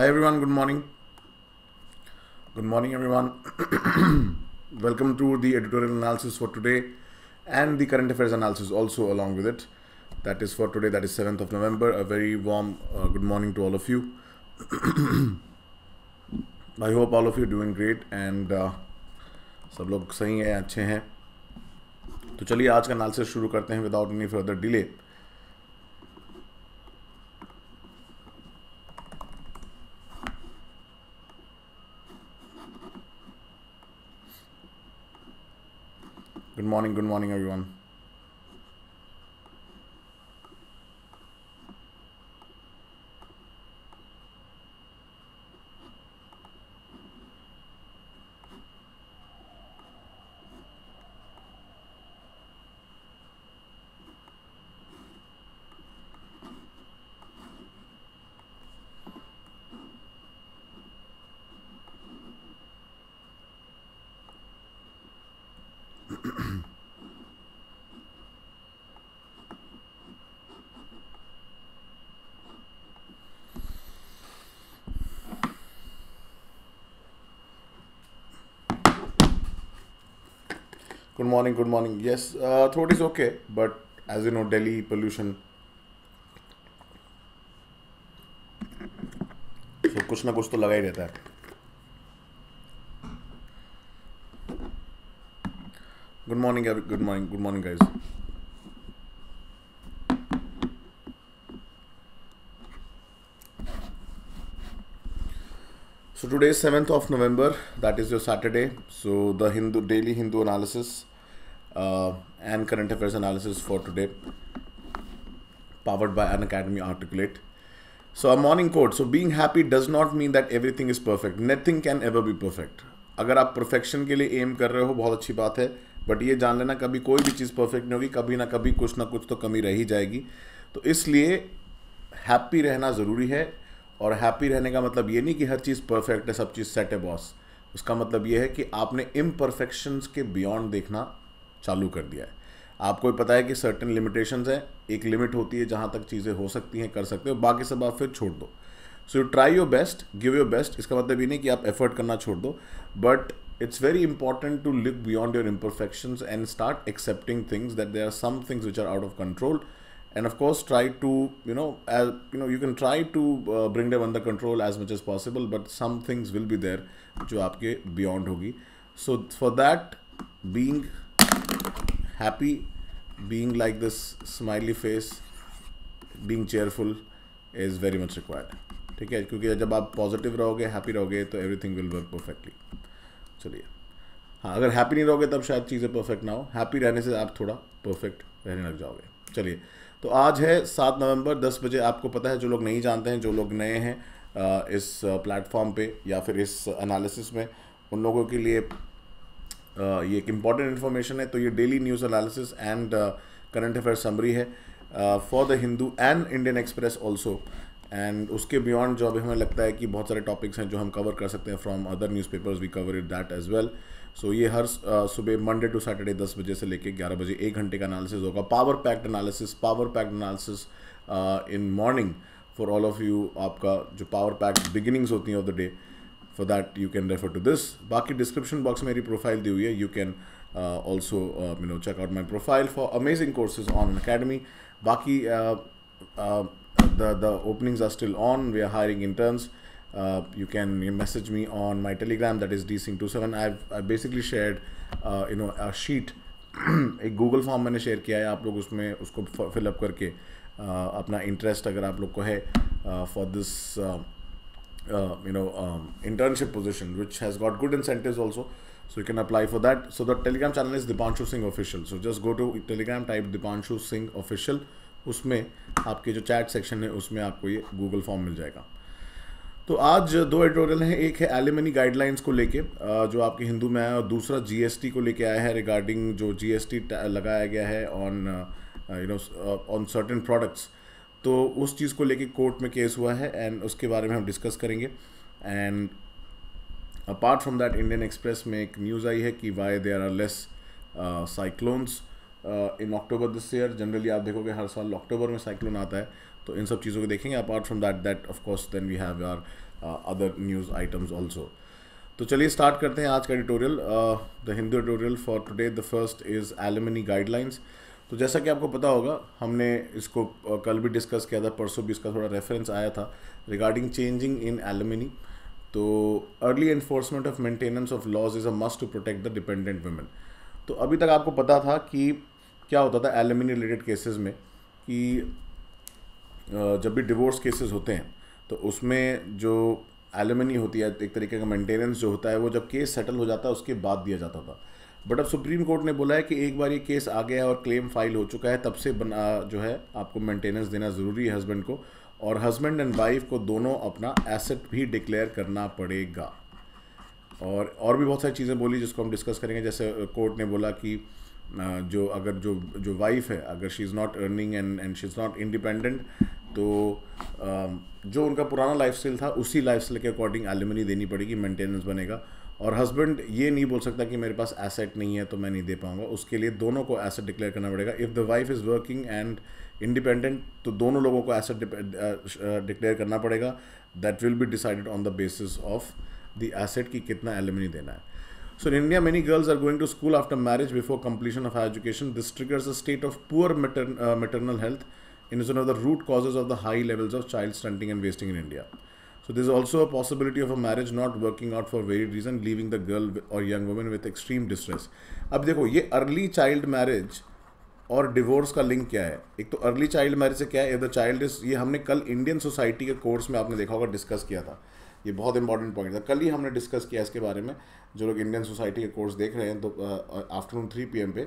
Hi everyone, good morning. Good morning everyone. Welcome to the editorial analysis for today and the current affairs analysis also along with it. That is for today, that is 7th of November. A very warm uh, good morning to all of you. I hope all of you are doing great and uh, सब लोग सही हैं अच्छे हैं तो चलिए आज का एनालिसिस शुरू करते हैं without any further delay Good morning, good morning, everyone. Good morning good morning yes throat is okay but as you know daily pollution तो कुछ ना कुछ तो लगा ही रहता है good morning good morning good morning guys so today seventh of November that is your Saturday so the Hindu daily Hindu analysis uh, and current affairs analysis for today, powered by an Academy Articulate. So, a morning quote. So, being happy does not mean that everything is perfect. Nothing can ever be perfect. अगर आप perfection के लिए aim कर रहे हो बहुत अच्छी बात है बट ये जान लेना कभी कोई भी चीज़ परफेक्ट नहीं होगी कभी ना कभी कुछ ना कुछ तो कमी रह ही जाएगी तो इसलिए हैप्पी रहना ज़रूरी है और हैप्पी रहने का मतलब ये नहीं कि हर चीज़ परफेक्ट है सब चीज़ सेट है बॉस उसका मतलब ये है कि आपने इम के बियॉन्ड देखना चालू कर दिया है आपको भी पता है कि सर्टेन लिमिटेशंस हैं एक लिमिट होती है जहाँ तक चीज़ें हो सकती हैं कर सकते हो बाकी सब आप फिर छोड़ दो so you try your best give your best इसका मतलब ये नहीं कि आप एफर्ट करना छोड़ दो but it's very important to live beyond your imperfection and start accepting things that there are some things which are out of control and of course try to you know you know you can try to bring to under control as much as possible but some things will some there uh, जो आपके beyond होगी so for hogi being happy, being like this smiley face, being cheerful is very much required. ठीक है क्योंकि जब आप positive रहोगे happy रहोगे तो एवरीथिंग विल वर्क परफेक्टली चलिए हाँ अगर हैप्पी नहीं रहोगे तब शायद चीज़ें परफेक्ट ना हो हैप्पी रहने से आप थोड़ा परफेक्ट रहने लग जाओगे चलिए तो आज है सात नवंबर दस बजे आपको पता है जो लोग नहीं जानते हैं जो लोग नए हैं इस प्लेटफॉर्म पे या फिर इस एनालिसिस में उन लोगों के लिए ये एक इंपॉर्टेंट इन्फॉर्मेशन है तो ये daily news analysis and current affair summary है for the Hindu and Indian Express also and उसके बियॉन्ड जो अभी हमें लगता है कि बहुत सारे टॉपिक्स हैं जो हम कवर कर सकते हैं from other newspapers we cover it that as well so ये हर सुबह मंडे टू सैटरडे दस बजे से लेकर ग्यारह बजे एक घंटे का अनालिसिस होगा power packed analysis power packed analysis in morning for all of you आपका जो पावर पैक्ड बिगिनिंग्स होती हैं of the day for that you can refer to this बाकी डिस्क्रिप्शन बॉक्स मेरी प्रोफाइल दी हुई है you can also you know check out my profile for amazing courses on academy बाकी the openings are still on we are hiring in interns you can you message me on my Telegram that is D Singh two seven I basically share you know sheet एक Google form मैंने share किया है आप लोग उसमें उसको fill up करके uh, अपना इंटरेस्ट अगर आप लोग को है for uh, this uh, you know um, internship position which has got good incentives also so you can apply for that so the telegram channel is dipanshu singh official so just go to telegram type dipanshu singh official उसमें आपके जो chat section है उसमें आपको ये Google form मिल जाएगा तो आज दो एडिटोरियल हैं एक है एलिमनी गाइडलाइंस को लेके जो आपके हिंदू में आया और दूसरा जीएसटी को लेके आया है रिगार्डिंग जो जीएसटी लगाया गया है on you know on certain products तो उस चीज़ को लेके कोर्ट में केस हुआ है एंड उसके बारे में हम डिस्कस करेंगे and apart from that Indian Express में एक न्यूज़ आई है कि why there are less cyclones in October this year generally आप देखोगे हर साल अक्टूबर में साइक्लोन आता है तो इन सब चीज़ों को देखेंगे apart from that that of course than then we have are other news items also तो चलिए स्टार्ट करते हैं आज का editorial the Hindu editorial for today the first is alimony guidelines तो जैसा कि आपको पता होगा हमने इसको कल भी डिस्कस किया था परसों भी इसका थोड़ा रेफरेंस आया था रिगार्डिंग चेंजिंग इन एलुमिनी तो early enforcement of maintenance of laws is a must to protect the dependent women तो अभी तक आपको पता था कि क्या होता था एलुमिनी रिलेटेड केसेस में कि जब भी डिवोर्स केसेस होते हैं तो उसमें जो एलुमिनी होती है एक तरीके का मेंटेनेंस जो होता है वो जब केस सेटल हो जाता है उसके बाद दिया जाता था बट अब सुप्रीम कोर्ट ने बोला है कि एक बार ये केस आ गया और क्लेम फाइल हो चुका है तब से बना जो है आपको मेंटेनेंस देना ज़रूरी है हस्बैंड को और हस्बैंड एंड वाइफ को दोनों अपना एसेट भी डिक्लेयर करना पड़ेगा और और भी बहुत सारी चीज़ें बोली जिसको हम डिस्कस करेंगे जैसे कोर्ट ने बोला कि जो अगर जो जो वाइफ है अगर she is not earning and and she is not independent तो जो उनका पुराना लाइफ स्टाइल था उसी लाइफ स्टाइल के अकॉर्डिंग एलिमनी देनी पड़ेगी मेंटेनेंस बनेगा और हस्बैंड ये नहीं बोल सकता कि मेरे पास एसेट नहीं है तो मैं नहीं दे पाऊंगा उसके लिए दोनों को एसेट डिक्लेयर करना पड़ेगा if the wife is working and independent तो दोनों लोगों को एसेट डिक्लेयर uh, uh, करना पड़ेगा that will be decided on the basis of the asset की कितना एलिमिनी देना है so in India many girls are going to school after marriage before completion of education this triggers a state of poor mater maternal health in is one of the root causes of the high levels of child stunting and wasting in India So there's also a possibility of a marriage not working out for varied reason, leaving the girl or young woman with extreme distress. अब देखो ये early child marriage और divorce का link क्या है एक तो early child marriage से क्या है इफ द चाइल्ड इज ये हमने कल इंडियन सोसाइटी के कोर्स में आपने देखा होगा डिस्कस किया था ये बहुत इंपॉर्टेंट पॉइंट था कल ही हमने डिस्कस किया इसके बारे में जो लोग इंडियन सोसाइटी के कोर्स देख रहे हैं तो आफ्टरनून थ्री पी पे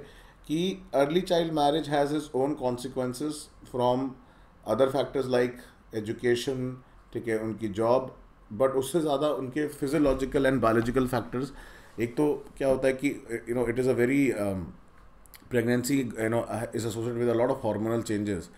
कि early child marriage has is own consequences from other factors like education ठीक है उनकी जॉब बट उससे ज़्यादा उनके फिजोलॉजिकल एंड बायोलॉजिकल फैक्टर्स एक तो क्या होता है कि you know it is a very pregnancy you know is associate with a lot of hormonal changes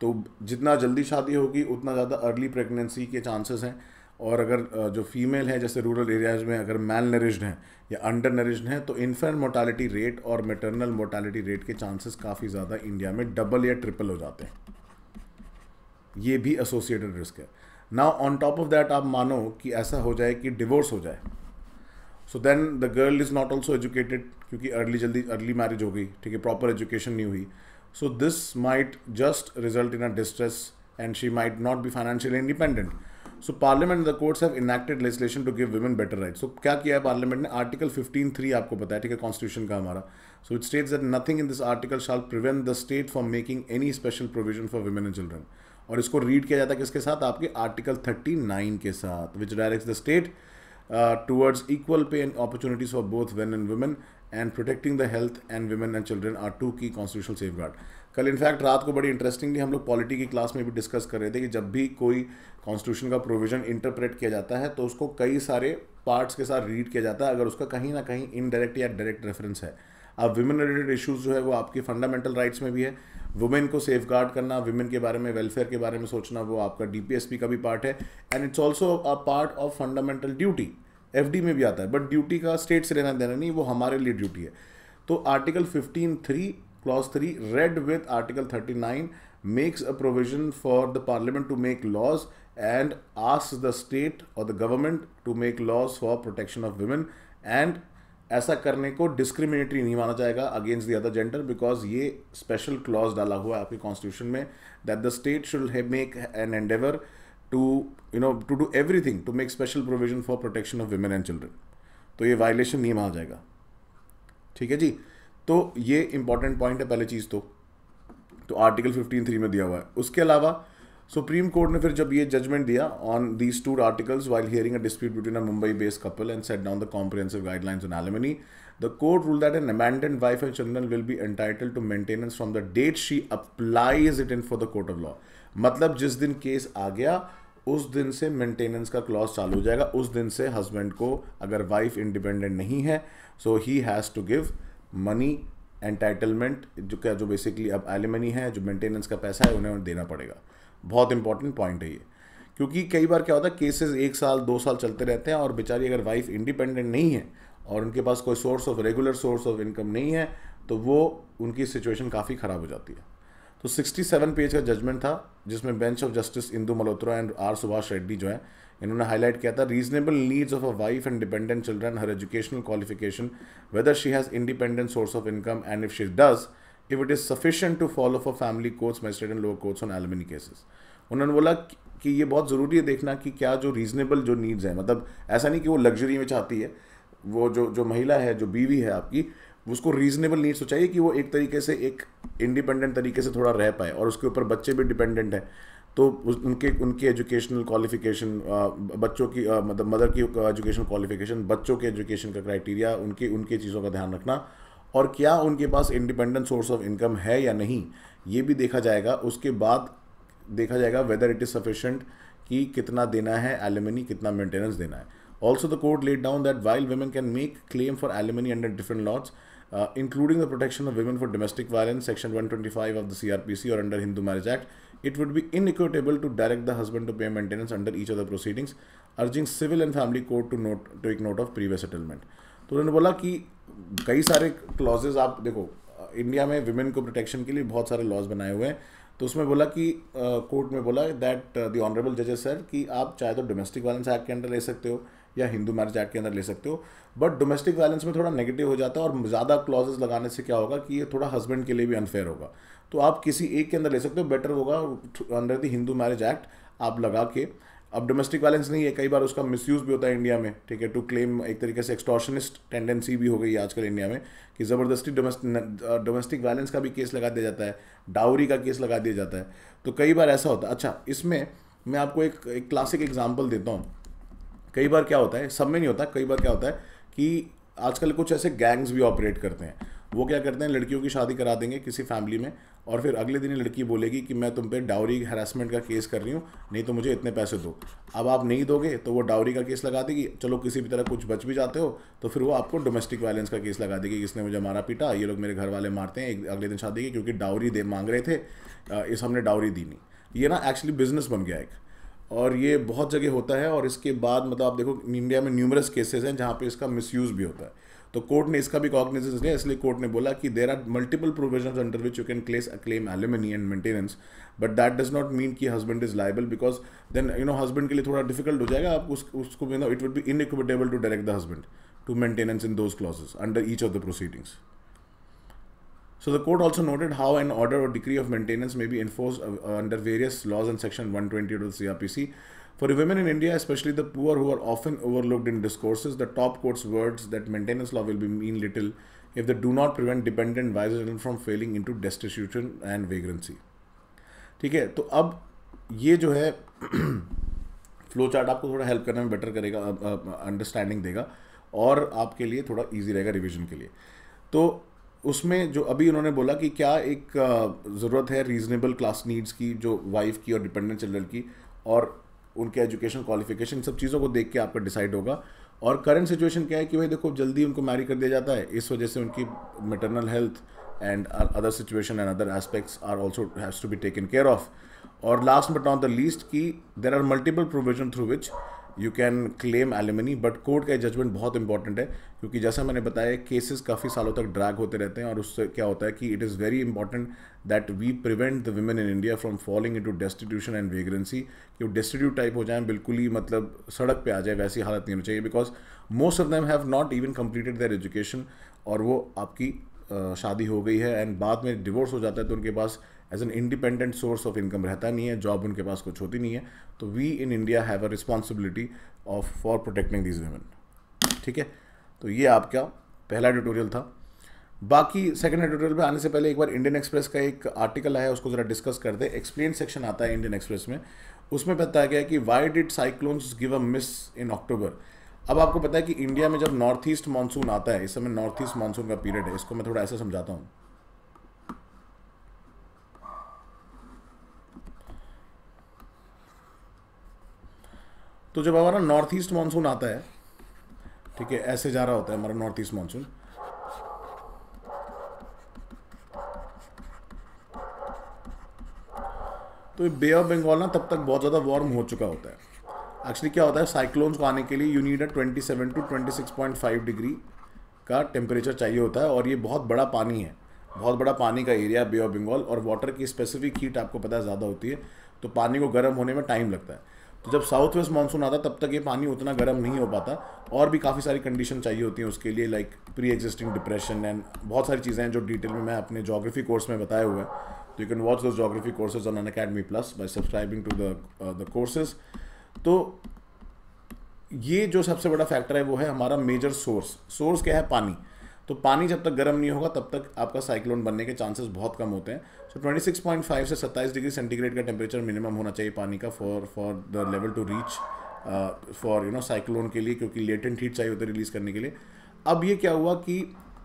तो जितना जल्दी शादी होगी उतना ज़्यादा अर्ली प्रेगनेंसी के चांसेस हैं और अगर uh, जो फीमेल है जैसे रूरल एरियाज़ में अगर मैल नरिश्ड हैं या अंडर नरिश्ड हैं तो इन्फेंट मोर्टालिटी रेट और मेटरनल मोर्टालिटी रेट के चांसेस काफ़ी ज़्यादा इंडिया में डबल या ट्रिपल हो जाते हैं ये भी एसोसिएटेड रिस्क है now on top of that आप मानो कि ऐसा हो जाए कि डिवोर्स हो जाए so then the girl is not also educated क्योंकि अर्ली जल्दी अर्ली मैरिज हो गई ठीक है प्रॉपर एजुकेशन नहीं हुई so this might just result in a distress and she might not be financially independent so parliament the courts have enacted legislation to give women better right so क्या किया है parliament ने article fifteen three आपको बताया ठीक है constitution का हमारा so it states that nothing in this article shall prevent the state for making any special provision for women and children और इसको रीड किया जाता है किसके साथ आपके आर्टिकल 39 के साथ which directs the state towards equal pay and opportunities for both men and women and protecting the health and women and children are to की कॉन्स्टिट्यूशन सेफ गार्ड कल इनफैक्ट रात को बड़ी इंटरेस्टिंगली हम लोग पॉलिटी की क्लास में भी डिस्कस कर रहे थे कि जब भी कोई कॉन्स्टिट्यूशन का प्रोविजन इंटरप्रेट किया जाता है तो उसको कई सारे पार्ट्स के साथ रीड किया जाता है अगर उसका कहीं ना कहीं इनडायरेक्ट या डायरेक्ट रेफरेंस है अब वुमेन रिलेटेड इशूज़ जो है वो आपके फंडामेंटल राइट्स में भी है वुमेन को सेफ गार्ड करना वुमेन के बारे में वेलफेयर के बारे में सोचना वो आपका डी का भी पार्ट है and it's also a part of fundamental duty F में भी आता है बट ड्यूटी का स्टेट से लेना देना नहीं वो हमारे लिए ड्यूटी है तो article fifteen three clause three read with article thirty nine makes a provision for the parliament to make laws and ask the state और the government to make laws for protection of women and ऐसा करने को discriminatory नहीं माना जाएगा against the other gender because ये special clause डाला हुआ है आपके कॉन्स्टिट्यूशन में that the state should make an endeavour to you know to do thing to make special provision for protection of women and children तो ये violation नहीं माना जाएगा ठीक है जी तो ये इंपॉर्टेंट पॉइंट है पहले चीज़ तो तो आर्टिकल फिफ्टीन थ्री में दिया हुआ है उसके अलावा सुप्रीम कोर्ट ने फिर जब ये जजमेंट दिया on these two articles while hearing a dispute between a Mumbai based couple and set down the comprehensive guidelines on alimony the court rule that an amendant wife and children will be entitle to maintenance from the date she applies it in for the court of law मतलब जिस दिन case आ गया उस दिन से maintenance का clause चालू हो जाएगा उस दिन से हस्बैंड को अगर वाइफ इंडिपेंडेंट नहीं है so he has to give money entitlement जो क्या जो बेसिकली अब एलिमनी है जो मेंटेनेंस का पैसा है उन्हें देना पड़ेगा बहुत इंपॉर्टेंट पॉइंट है ये क्योंकि कई बार क्या होता है केसेस एक साल दो साल चलते रहते हैं और बेचारी अगर वाइफ इंडिपेंडेंट नहीं है और उनके पास कोई source of regular source of income नहीं है तो वो उनकी सिचुएशन काफ़ी ख़राब हो जाती है तो 67 पेज का जजमेंट था जिसमें bench of justice Indu Malhotra and R Subhash Reddy जो है इन्होंने हाईलाइट किया था reasonable needs of a wife and dependent children her educational qualification whether she has independent source of income and if she does if it is sufficient to follow for family courts magistrate and lower courts on alimony cases उन्होंने बोला कि ये बहुत ज़रूरी है देखना कि क्या जो रीजनेबल जो नीड्स हैं मतलब ऐसा नहीं कि वो लग्जरी में चाहती है वो जो जो महिला है जो बीवी है आपकी उसको रीजनेबल नीड्स तो चाहिए कि वो एक तरीके से एक इंडिपेंडेंट तरीके से थोड़ा रह पाए और उसके ऊपर बच्चे भी डिपेंडेंट हैं तो उनके उनकी एजुकेशनल क्वालिफिकेशन बच्चों की मतलब मदर की एजुकेशनल क्वालिफिकेशन बच्चों के एजुकेशन का क्राइटेरिया उनकी उनकी चीज़ों का ध्यान रखना और क्या उनके पास इंडिपेंडेंट सोर्स ऑफ इनकम है या नहीं ये भी देखा जाएगा उसके बाद देखा जाएगा वेदर इट इज़ सफिशेंट कि कितना देना है एलिमनी कितना मेंटेनेंस देना है also the court laid down that while women can make claim for alimony under different laws including the protection of women for domestic violence section one twenty five of the C R P C और under Hindu marriage act it would be inequitable to direct the husband to pay maintenance under each of proceedings urging civil and family court to note to एक note of previous settlement तो उन्होंने बोला कि कई सारे clauses आप देखो India में वुमेन को प्रोटेक्शन के लिए बहुत सारे लॉज बनाए हुए हैं तो उसमें बोला कि कोर्ट uh, में बोला दैट द ऑनरेबल जजेस सर कि आप चाहे तो डोमेस्टिक वायलेंस एक्ट के अंदर ले सकते हो या हिंदू मैरिज एक्ट के अंदर ले सकते हो बट डोमेस्टिक वायलेंस में थोड़ा नेगेटिव हो जाता है और ज़्यादा क्लॉजेस लगाने से क्या होगा कि ये थोड़ा हस्बैंड के लिए भी अनफेयर होगा तो आप किसी एक के अंदर ले सकते हो बेटर होगा under the Hindu marriage act आप लगा के अब डोमेस्टिक वायलेंस नहीं है कई बार उसका मिसयूज़ भी होता है इंडिया में ठीक है टू क्लेम एक तरीके से एक्सटॉर्शनिस्ट टेंडेंसी भी हो गई आजकल इंडिया में कि ज़बरदस्ती डोमेस्टिक वायलेंस का भी केस लगा दिया जाता है डाउरी का केस लगा दिया जाता है तो कई बार ऐसा होता है अच्छा इसमें मैं आपको एक एक क्लासिक एग्जाम्पल देता हूँ कई बार क्या होता है सब में नहीं होता कई बार क्या होता है कि आजकल कुछ ऐसे गैंग्स भी ऑपरेट करते हैं वो क्या करते हैं लड़कियों की शादी करा देंगे किसी फैमिली में और फिर अगले दिन लड़की बोलेगी कि मैं तुम पे डाउरी हेरासमेंट का केस कर रही हूँ नहीं तो मुझे इतने पैसे दो अब आप नहीं दोगे तो वो डाउरी का केस लगा देगी चलो किसी भी तरह कुछ बच भी जाते हो तो फिर वो आपको डोमेस्टिक वायलेंस का केस लगा देगी किसने मुझे मारा पीटा ये लोग मेरे घर वाले मारते हैं अगले दिन शादी की क्योंकि डाउरी दे मांग रहे थे इस हमने डाउरी दी नहीं ये ना एक्चुअली बिजनेस बन गया एक और ये बहुत जगह होता है और इसके बाद मतलब आप देखो इंडिया में न्यूमरस केसेस हैं जहाँ पे इसका मिसयूज़ भी होता है तो कोर्ट ने इसका भी कॉग्निजेंस लिया इसलिए कोर्ट ने बोला कि there are multiple provision under which you can claims a claim alimony and maintenance but that does not mean कि husband is liable because then you know husband के लिए थोड़ा डिफिकल्ट हो जाएगा आप उस, उसको you know it would be inequitable to direct the husband to maintenance in those clauses under each of the proceedings court also noted how an order और degree of maintenance may be enforce under various laws and section one twenty two C R P C For women in India, especially the poor who are often overlooked in discourses, the top court's words that maintenance law will be mean little if they do not prevent dependent wives from failing into destitution and vagrancy. ठीक है तो अब ये जो है flow chart आपको थोड़ा help करने में बेटर करेगा अंडरस्टैंडिंग देगा और आपके लिए थोड़ा इजी रहेगा रिवीजन के लिए तो उसमें जो अभी उन्होंने बोला कि क्या एक ज़रूरत है रीजनेबल क्लास नीड्स की जो वाइफ की और डिपेंडेंट चिल्ड्रन की और उनके एजुकेशन क्वालिफिकेशन सब चीज़ों को देख के आपका डिसाइड होगा और करंट सिचुएशन क्या है कि भाई देखो जल्दी उनको मैरी कर दिया जाता है इस वजह से उनकी maternal health and other situation and other aspects are also has to be taken care of और last but not the least की there are multiple provision through which you can claim alimony but court का judgment बहुत important है क्योंकि जैसा मैंने बताया cases काफ़ी सालों तक ड्रैग होते रहते हैं और उससे क्या होता है कि it is very important that we prevent the women in India from falling into destitution and vagrancy कि वो डेस्टिट्यूट टाइप हो जाए बिल्कुल ही मतलब सड़क पर आ जाए वैसी हालत नहीं होनी चाहिए because most of them have not even completed their education और वो आपकी शादी हो गई है एंड बाद में डिवोर्स हो जाता है तो उनके पास as an independent source of income रहता नहीं है जॉब उनके पास कुछ होती नहीं है तो we in India have a responsibility of for protecting these women ठीक है तो ये आपका पहला ट्यूटोरियल था बाकी सेकंड एडिटोरियल पे आने से पहले एक बार इंडियन एक्सप्रेस का एक आर्टिकल आया उसको ज़रा डिस्कस कर दे एक्सप्लेन सेक्शन आता है इंडियन एक्सप्रेस में उसमें बताया गया कि why did cyclones give a miss in October अब आपको पता है कि इंडिया में जब नॉर्थ ईस्ट मानसून आता है इस समय नॉर्थ ईस्ट मानसून का पीरियड है इसको मैं थोड़ा ऐसा समझाता हूँ तो जब हमारा नॉर्थ ईस्ट मानसून आता है ठीक है ऐसे जा रहा होता है हमारा नॉर्थ ईस्ट मानसून तो बे ऑफ बंगाल ना तब तक बहुत ज़्यादा वार्म हो चुका होता है एक्चुअली क्या होता है साइक्लोन्स को आने के लिए you need a 27 to 26.5 degree का टेम्परेचर चाहिए होता है और ये बहुत बड़ा पानी है बहुत बड़ा पानी का एरिया बे ऑफ बंगाल और वाटर की स्पेसिफिक हीट आपको पता है ज़्यादा होती है तो पानी को गर्म होने में टाइम लगता है तो जब साउथ वेस्ट मानसून आता तब तक ये पानी उतना गर्म नहीं हो पाता और भी काफ़ी सारी कंडीशन चाहिए होती हैं उसके लिए like pre existing depression and बहुत सारी चीज़ें हैं जो डिटेल में मैं अपने जोग्राफी कोर्स में बताए हुए हैं तो यू कैन वॉच दो geography courses on academy plus by subscribing to the courses तो ये जो सबसे बड़ा फैक्टर है वो है हमारा मेजर सोर्स सोर्स क्या है पानी तो पानी जब तक गर्म नहीं होगा तब तक आपका साइक्लोन बनने के चांसेस बहुत कम होते हैं सो पॉइंट 26.5 से 27 डिग्री सेंटीग्रेड का टेम्परेचर मिनिमम होना चाहिए पानी का for for the level to reach for you know cyclone के लिए क्योंकि लेटेंट हीट चाहिए होता है रिलीज़ करने के लिए अब ये क्या हुआ कि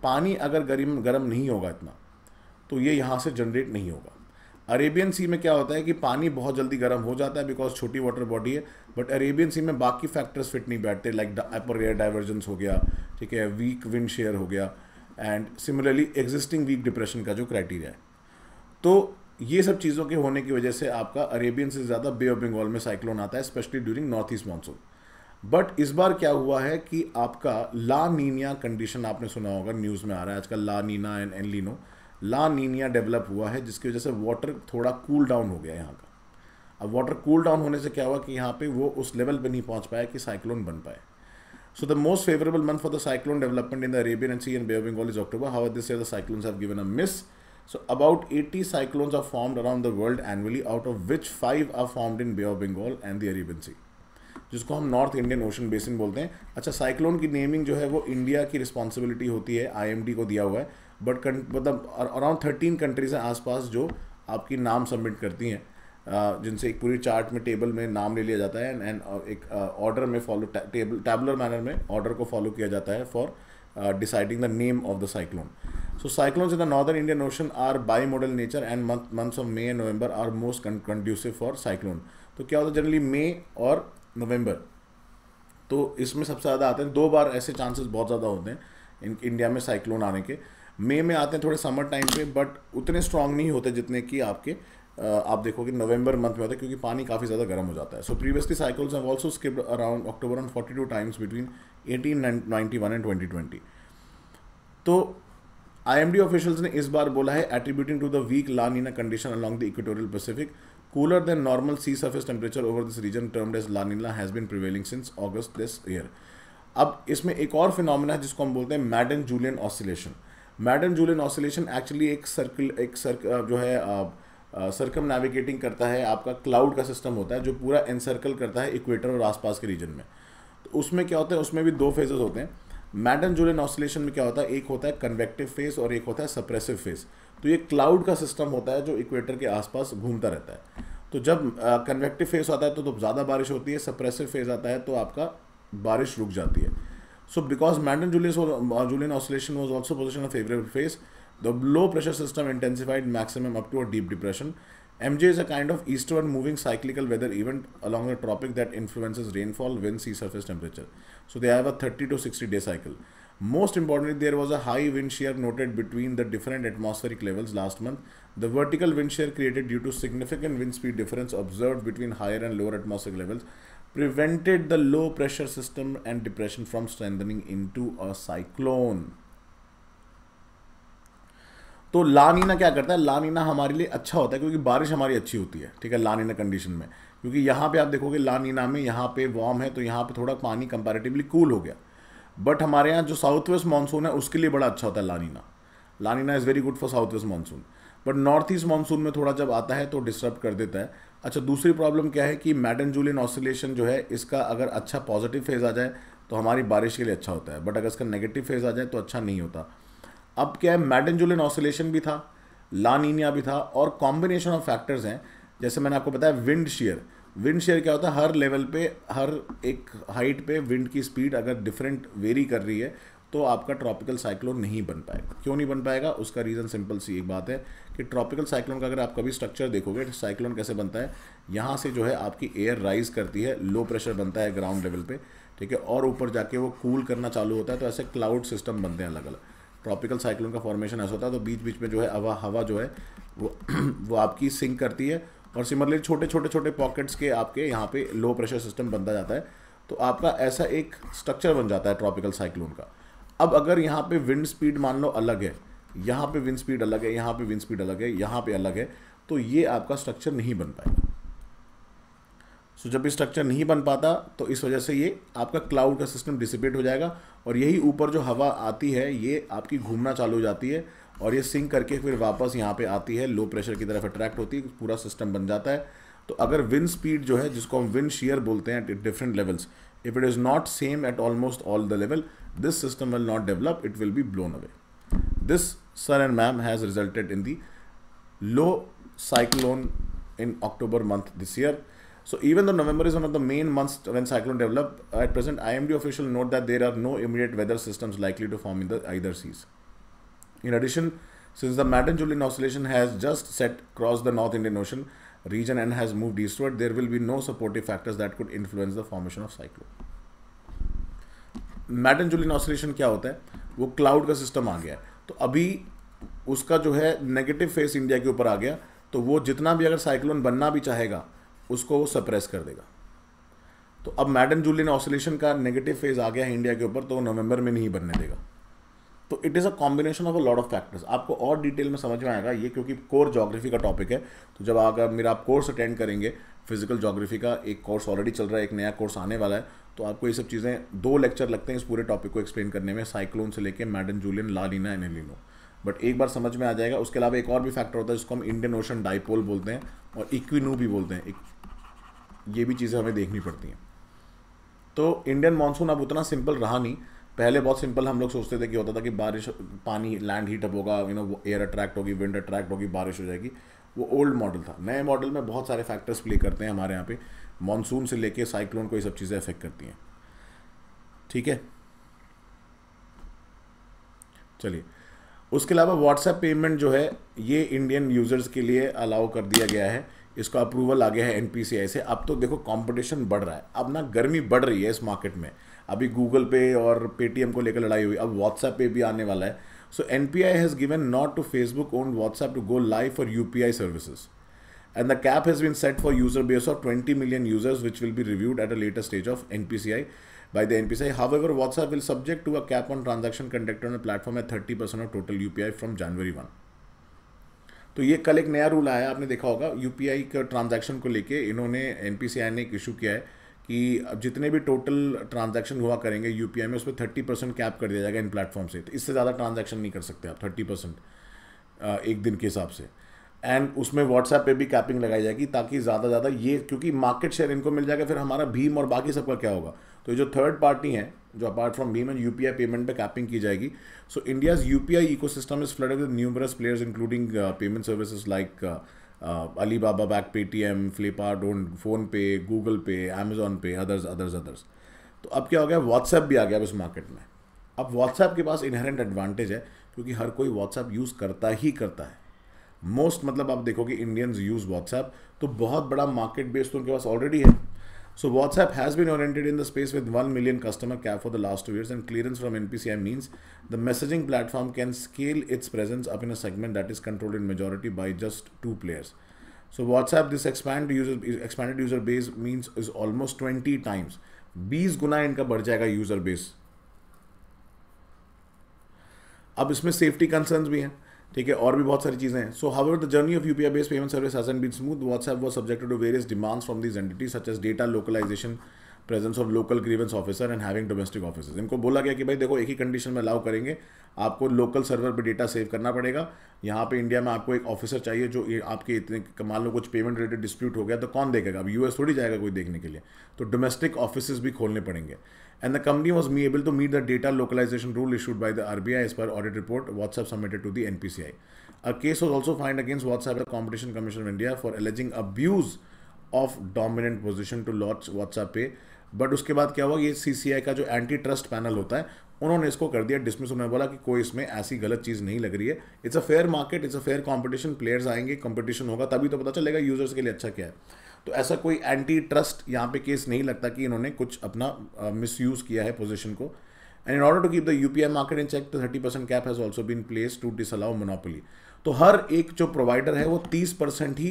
पानी अगर गर्म गर्म नहीं होगा इतना तो ये यहाँ से जनरेट नहीं होगा अरेबियन सी में क्या होता है कि पानी बहुत जल्दी गर्म हो जाता है बिकॉज छोटी वाटर बॉडी है बट अरेबियन सी में बाकी फैक्टर्स फिट नहीं बैठते लाइक अपर एयर डाइवर्जेंस हो गया ठीक है वीक विंड शेयर हो गया and similarly existing weak depression का जो क्राइटेरिया है तो ये सब चीज़ों के होने की वजह से आपका अरेबियन से ज़्यादा बे ऑफ बंगाल में साइक्लोन आता है specially during north east monsoon but इस बार क्या हुआ है कि आपका ला नीनिया कंडीशन आपने सुना होगा न्यूज़ में आ रहा है आजकल La Nina and El Nino La Nina develop हुआ है जिसकी वजह से वाटर थोड़ा कूल डाउन हो गया यहाँ का अब वाटर कूल डाउन होने से क्या हुआ कि यहाँ पे वो उस लेवल पे नहीं पहुँच पाया कि साइक्लोन बन पाए so the most favourable month for the cyclone development in the Arabian and sea and Bay of Bengal is October how this the cyclones have given a So about 80 cyclones are formed around the world annually, out of which five are formed in Bay of Bengal and the Arabian Sea. जिसको हम north Indian ocean basin बोलते हैं अच्छा cyclone की naming जो है वो India की रिस्पॉन्सिबिलिटी होती है आईएमडी को दिया हुआ है बट मतलब अराउंड थर्टीन कंट्रीज हैं आसपास जो आपकी नाम सबमिट करती हैं जिनसे एक पूरी चार्ट में टेबल में नाम ले लिया जाता है एंड एंड एक ऑर्डर में फॉलो टेबल टैबलर मैनर में ऑर्डर को फॉलो किया जाता है for deciding the name of the cyclone. So cyclones in the northern Indian Ocean are bimodal nature and month, months of May and November are most con- conducive for cyclone. तो क्या होता है generally मई और नवंबर तो इसमें सबसे ज़्यादा आते हैं दो बार ऐसे चांसेस बहुत ज़्यादा होते हैं इन इंडिया में साइक्लोन आने के मई में आते हैं थोड़े समर टाइम पे बट उतने स्ट्रांग नहीं होते जितने कि आपके आप देखोगे नवंबर मंथ में होता है क्योंकि पानी काफ़ी ज़्यादा गर्म हो जाता है so previously cycles have also skip around October on forty two times between eighteen ninety one and twenty twenty तो आई एम डी ऑफिशल्स ने इस बार बोला है attributing to the weak La Nina condition along the equatorial Pacific cooler than normal sea surface temperature over this region termed as La Nina has been prevailing since August this year. अब इसमें एक और phenomena है जिसको हम बोलते हैं Madden Julian oscillation Madden Julian oscillation actually एक सर्कल एक सर्क जो है सरकम नेविगेटिंग करता है आपका क्लाउड का सिस्टम होता है जो पूरा एनसर्कल करता है इक्वेटर और आसपास के रीजन में तो उसमें क्या होता है उसमें भी दो फेजेस होते हैं मैडन जूलियन ऑसिलेशन में क्या होता है एक होता है कन्वेक्टिव फेस और एक होता है सप्रेसिव फेस तो ये क्लाउड का सिस्टम होता है जो इक्वेटर के आसपास घूमता रहता है तो जब कन्वेक्टिव फेस आता है तो, तो ज़्यादा बारिश होती है सप्रेसिव फेज आता है तो आपका बारिश रुक जाती है so because Madden Julian Julian oscillation was also position of favourable phase The low pressure system intensified maximum up to a deep depression. MJ is a kind of eastward moving cyclical weather event along the tropic that influences rainfall, wind, sea surface temperature. So they have a 30 to 60 day cycle. Most importantly, there was a high wind shear noted between the different atmospheric levels last month. The vertical wind shear created due to significant wind speed difference observed between higher and lower atmospheric levels prevented the low pressure system and depression from strengthening into a cyclone. तो लानीना क्या करता है लानीना हमारे लिए अच्छा होता है क्योंकि बारिश हमारी अच्छी होती है ठीक है लानीना कंडीशन में क्योंकि यहाँ पे आप देखोगे लानीना में यहाँ पे वार्म है तो यहाँ पे थोड़ा पानी कंपैरेटिवली कूल हो गया बट हमारे यहाँ जो साउथ वेस्ट मानसून है उसके लिए बड़ा अच्छा होता है La Nina La Nina is very good for south west monsoon but north east monsoon में थोड़ा जब आता है तो डिस्टर्ब कर देता है अच्छा दूसरी प्रॉब्लम क्या है कि मैडन जूलियन ऑसिलेशन जो है इसका अगर अच्छा पॉजिटिव फेज़ आ जाए तो हमारी बारिश के लिए अच्छा होता है बट अगर इसका नेगेटिव फेज़ आ जाए तो अच्छा नहीं होता अब क्या है मैडनजुलिन ऑसिलेशन भी था लानीनिया भी था और कॉम्बिनेशन ऑफ फैक्टर्स हैं जैसे मैंने आपको बताया विंड शेयर विंड शेयर क्या होता है हर लेवल पे हर एक हाइट पे विंड की स्पीड अगर डिफरेंट वेरी कर रही है तो आपका ट्रॉपिकल साइक्लोन नहीं बन पाएगा क्यों नहीं बन पाएगा उसका रीज़न सिंपल सी एक बात है कि ट्रॉपिकल साइक्लोन का अगर आप कभी स्ट्रक्चर देखोगे तो साइक्लोन कैसे बनता है यहाँ से जो है आपकी एयर राइज करती है लो प्रेशर बनता है ग्राउंड लेवल पर ठीक है और ऊपर जाके वो कूल करना चालू होता है तो ऐसे क्लाउड सिस्टम बनते हैं अलग अलग ट्रॉपिकल साइक्लोन का फॉर्मेशन ऐसा होता है तो बीच बीच में जो है हवा हवा जो है वो वो आपकी सिंक करती है और सिमरली छोटे छोटे छोटे पॉकेट्स के आपके यहाँ पे लो प्रेशर सिस्टम बनता जाता है तो आपका ऐसा एक स्ट्रक्चर बन जाता है ट्रॉपिकल साइक्लोन का अब अगर यहाँ पे विंड स्पीड मान लो अलग है यहाँ पे विंड स्पीड अलग है यहाँ पे विंड स्पीड अलग है यहाँ पे अलग है तो ये आपका स्ट्रक्चर नहीं बन पाएगा सो जब ये स्ट्रक्चर नहीं बन पाता तो इस वजह से ये आपका क्लाउड का सिस्टम डिसिपेट हो जाएगा और यही ऊपर जो हवा आती है ये आपकी घूमना चालू हो जाती है और ये सिंक करके फिर वापस यहाँ पे आती है लो प्रेशर की तरफ अट्रैक्ट होती है पूरा सिस्टम बन जाता है तो अगर विन स्पीड जो है जिसको हम विन शेयर बोलते हैं at different levels if it is not same at almost all the level this system will not develop it will be blown away this sir and ma'am has resulted in the low cyclone in October month this year So even though November is one of the main months when cyclone develop, at present IMD official note that there are no immediate weather systems likely to form in the either seas. In addition, since the madden julian oscillation has just set across the North Indian Ocean region and has moved eastward, there will be no supportive factors that could influence the formation of cyclone. madden julian oscillation क्या होता है वो cloud का system आ गया है तो अभी उसका जो है negative फेस India के ऊपर आ गया तो वो जितना भी अगर cyclone बनना भी चाहेगा उसको वो सप्रेस कर देगा तो अब मैडम जूलियन ऑसोलेशन का नेगेटिव फेज आ गया है इंडिया के ऊपर तो वो नवंबर में नहीं बनने देगा तो it is a combination of a lot of factors आपको और डिटेल में समझ में आएगा ये क्योंकि कोर जोग्राफी का टॉपिक है तो जब अगर मेरा आप कोर्स अटेंड करेंगे फिजिकल जोग्राफी का एक कोर्स ऑलरेडी चल रहा है एक नया कोर्स आने वाला है तो आपको ये सब चीज़ें दो लेक्चर लगते हैं इस पूरे टॉपिक को एक्सप्लेन करने में साइक्लोन से लेकर Madden Julian La Nina El Nino but एक बार समझ में आ जाएगा उसके अलावा एक और भी फैक्टर होता है जिसको हम इंडियन ओशन डाइपोल बोलते हैं और इक्विनू भी बोलते हैं ये भी चीज़ें हमें देखनी पड़ती हैं तो इंडियन मानसून अब उतना सिंपल रहा नहीं पहले बहुत सिंपल हम लोग सोचते थे कि होता था कि बारिश पानी लैंड हीटअप होगा यू नो एयर अट्रैक्ट होगी विंड अट्रैक्ट होगी बारिश हो जाएगी वो ओल्ड मॉडल था नए मॉडल में बहुत सारे फैक्टर्स प्ले करते हैं हमारे यहाँ पे मानसून से लेके साइक्लोन को ये सब चीज़ें अफेक्ट करती हैं ठीक है चलिए उसके अलावा व्हाट्सएप पेमेंट जो है ये इंडियन यूज़र्स के लिए अलाउ कर दिया गया है इसका अप्रूवल आ गया है एन से अब तो देखो कंपटीशन बढ़ रहा है अब ना गर्मी बढ़ रही है इस मार्केट में अभी गूगल पे और पेटीएम को लेकर लड़ाई हुई अब व्हाट्सएप पे भी आने वाला है so N P I has given nod to Facebook on WhatsApp to go live for U P I services and the cap has been set for user base of twenty million users which will be reviewed at a later stage of N P C I by the NPCI. However, WhatsApp will subject to a cap on transaction conducted on the platform at 30% of total UPI from January 1. तो ये कल एक नया rule आया आपने देखा होगा you P आई का ट्रांजैक्शन को लेके इन्होंने एन पी सी आई ने एक इशू किया है कि अब जितने भी टोटल ट्रांजैक्शन हुआ करेंगे यू पी आई में उस पर थर्टी परसेंट कैप कर दिया जाएगा इन प्लेटफॉर्म से तो इससे ज़्यादा ट्रांजैक्शन नहीं कर सकते आप थर्टी परसेंट एक दिन के हिसाब से एंड उसमें व्हाट्सएप पे भी कैपिंग लगाई जाएगी ताकि ज़्यादा ज़्यादा ये क्योंकि मार्केट शेयर इनको मिल जाएगा फिर हमारा भीम और बाकी सबका क्या होगा तो जो थर्ड पार्टी हैं जो अपार्ट फ्रॉम भीम एंड यूपीआई पेमेंट पे कैपिंग की जाएगी so India's UPI system is flooded with numerous players including payment services like Alibaba back M Flipkart PhonePe Google Pay Amazon Pay others others others तो अब क्या हो गया WhatsApp भी आ गया अब इस मार्केट में अब व्हाट्सएप के पास इनहेरेंट एडवांटेज है क्योंकि हर कोई व्हाट्सएप यूज़ करता ही करता है मोस्ट मतलब आप देखोगे इंडियंस यूज़ व्हाट्सएप तो बहुत बड़ा मार्केट बेस तो उनके पास ऑलरेडी है So WhatsApp has been oriented in the space with 1 million customer cap for the last two years and clearance from NPCI means the messaging platform can scale its presence up in a segment that is controlled in majority by just two players. So WhatsApp, this expand user, expanded user base means is almost 20 times. 20 guna इनका बढ़ user base. Base अब इसमें safety ठीक है और भी बहुत सारी चीज़ें हैं so how the journey of U P I based payment service hasn't been smooth WhatsApp was subjected to various demands from this entity such as data localisation presence of local grievance officer and having domestic officer इनको बोला गया कि भाई देखो एक ही condition में allow करेंगे आपको लोकल सर्वर पर डेटा सेव करना पड़ेगा यहाँ पे इंडिया में आपको एक ऑफिसर चाहिए जो आपके इतने मान लो कुछ पेमेंट रिलेटेड डिस्प्यूट हो गया तो कौन देखेगा अब यूएस थोड़ी जाएगा कोई देखने के लिए तो डोमेस्टिक ऑफिस भी खोलने पड़ेंगे and the company was able to meet the data localization rule issued by the RBI as per audit report WhatsApp submitted to the NPCI. A case was also filed against WhatsApp by the Competition Commission of India for alleging abuse of dominant position to launch WhatsApp Pay. But उसके बाद क्या हुआ ये सी का जो anti trust panel होता है उन्होंने इसको कर दिया डिसमिस उन्होंने बोला कि कोई इसमें ऐसी गलत चीज़ नहीं लग रही है it's a fair market it's a fair competition players आएंगे कॉम्पिटिशन होगा तभी तो पता चलेगा यूजर्स के लिए अच्छा क्या है तो ऐसा कोई एंटी ट्रस्ट यहाँ पे केस नहीं लगता कि इन्होंने कुछ अपना मिस uh, यूज़ किया है पोजिशन को and in order to keep the I market in check thirty percent cap has also been place to disallow monopoly तो हर एक जो प्रोवाइडर है वो तीस परसेंट ही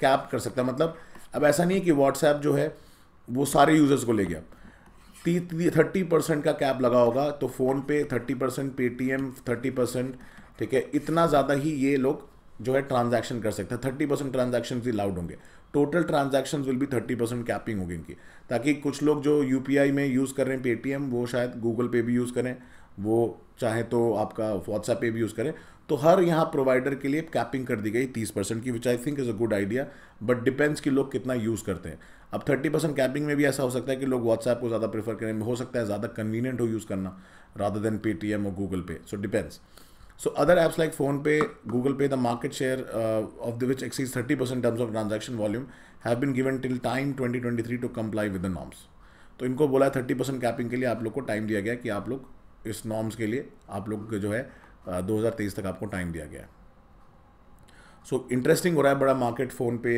कैप कर सकता है मतलब अब ऐसा नहीं है कि व्हाट्सएप जो है वो सारे यूज़र्स को ले गया थर्टी परसेंट का कैप लगा होगा तो PhonePe thirty percent Paytm thirty percent ठीक है इतना ज़्यादा ही ये लोग जो है ट्रांजैक्शन कर सकते हैं थर्टी परसेंट ट्रांजेक्शन अलाउड होंगे टोटल ट्रांजेक्शन विल भी थर्टी परसेंट कैपिंग होगी इनकी ताकि कुछ लोग जो यू में यूज़ कर रहे हैं पेटीएम वो शायद गूगल पे भी यूज़ करें वो चाहे तो आपका व्हाट्सएप पे भी यूज़ करें तो हर यहाँ प्रोवाइडर के लिए कैपिंग कर दी गई तीस परसेंट की which I think is a good idea but depends कि लोग कितना यूज़ करते हैं अब थर्टी परसेंट कैपिंग में भी ऐसा हो सकता है कि लोग व्हाट्सएप को ज़्यादा प्रेफर करें हो सकता है ज़्यादा कन्वीनियंट हो यूज़ करना रादर देन पेटीएम और Google Pay so depends So other apps like PhonePe, Google Pay, the market share uh, of the which exceeds 30% in terms of transaction volume have been given till time 2023 to comply with the norms. तो इनको बोला है thirty percent capping के लिए आप लोग को time दिया गया कि आप लोग इस नॉर्म्स के लिए आप लोग जो है 2023 तक आपको टाइम दिया गया है सो so, इंटरेस्टिंग हो रहा है बड़ा मार्केट फ़ोन पे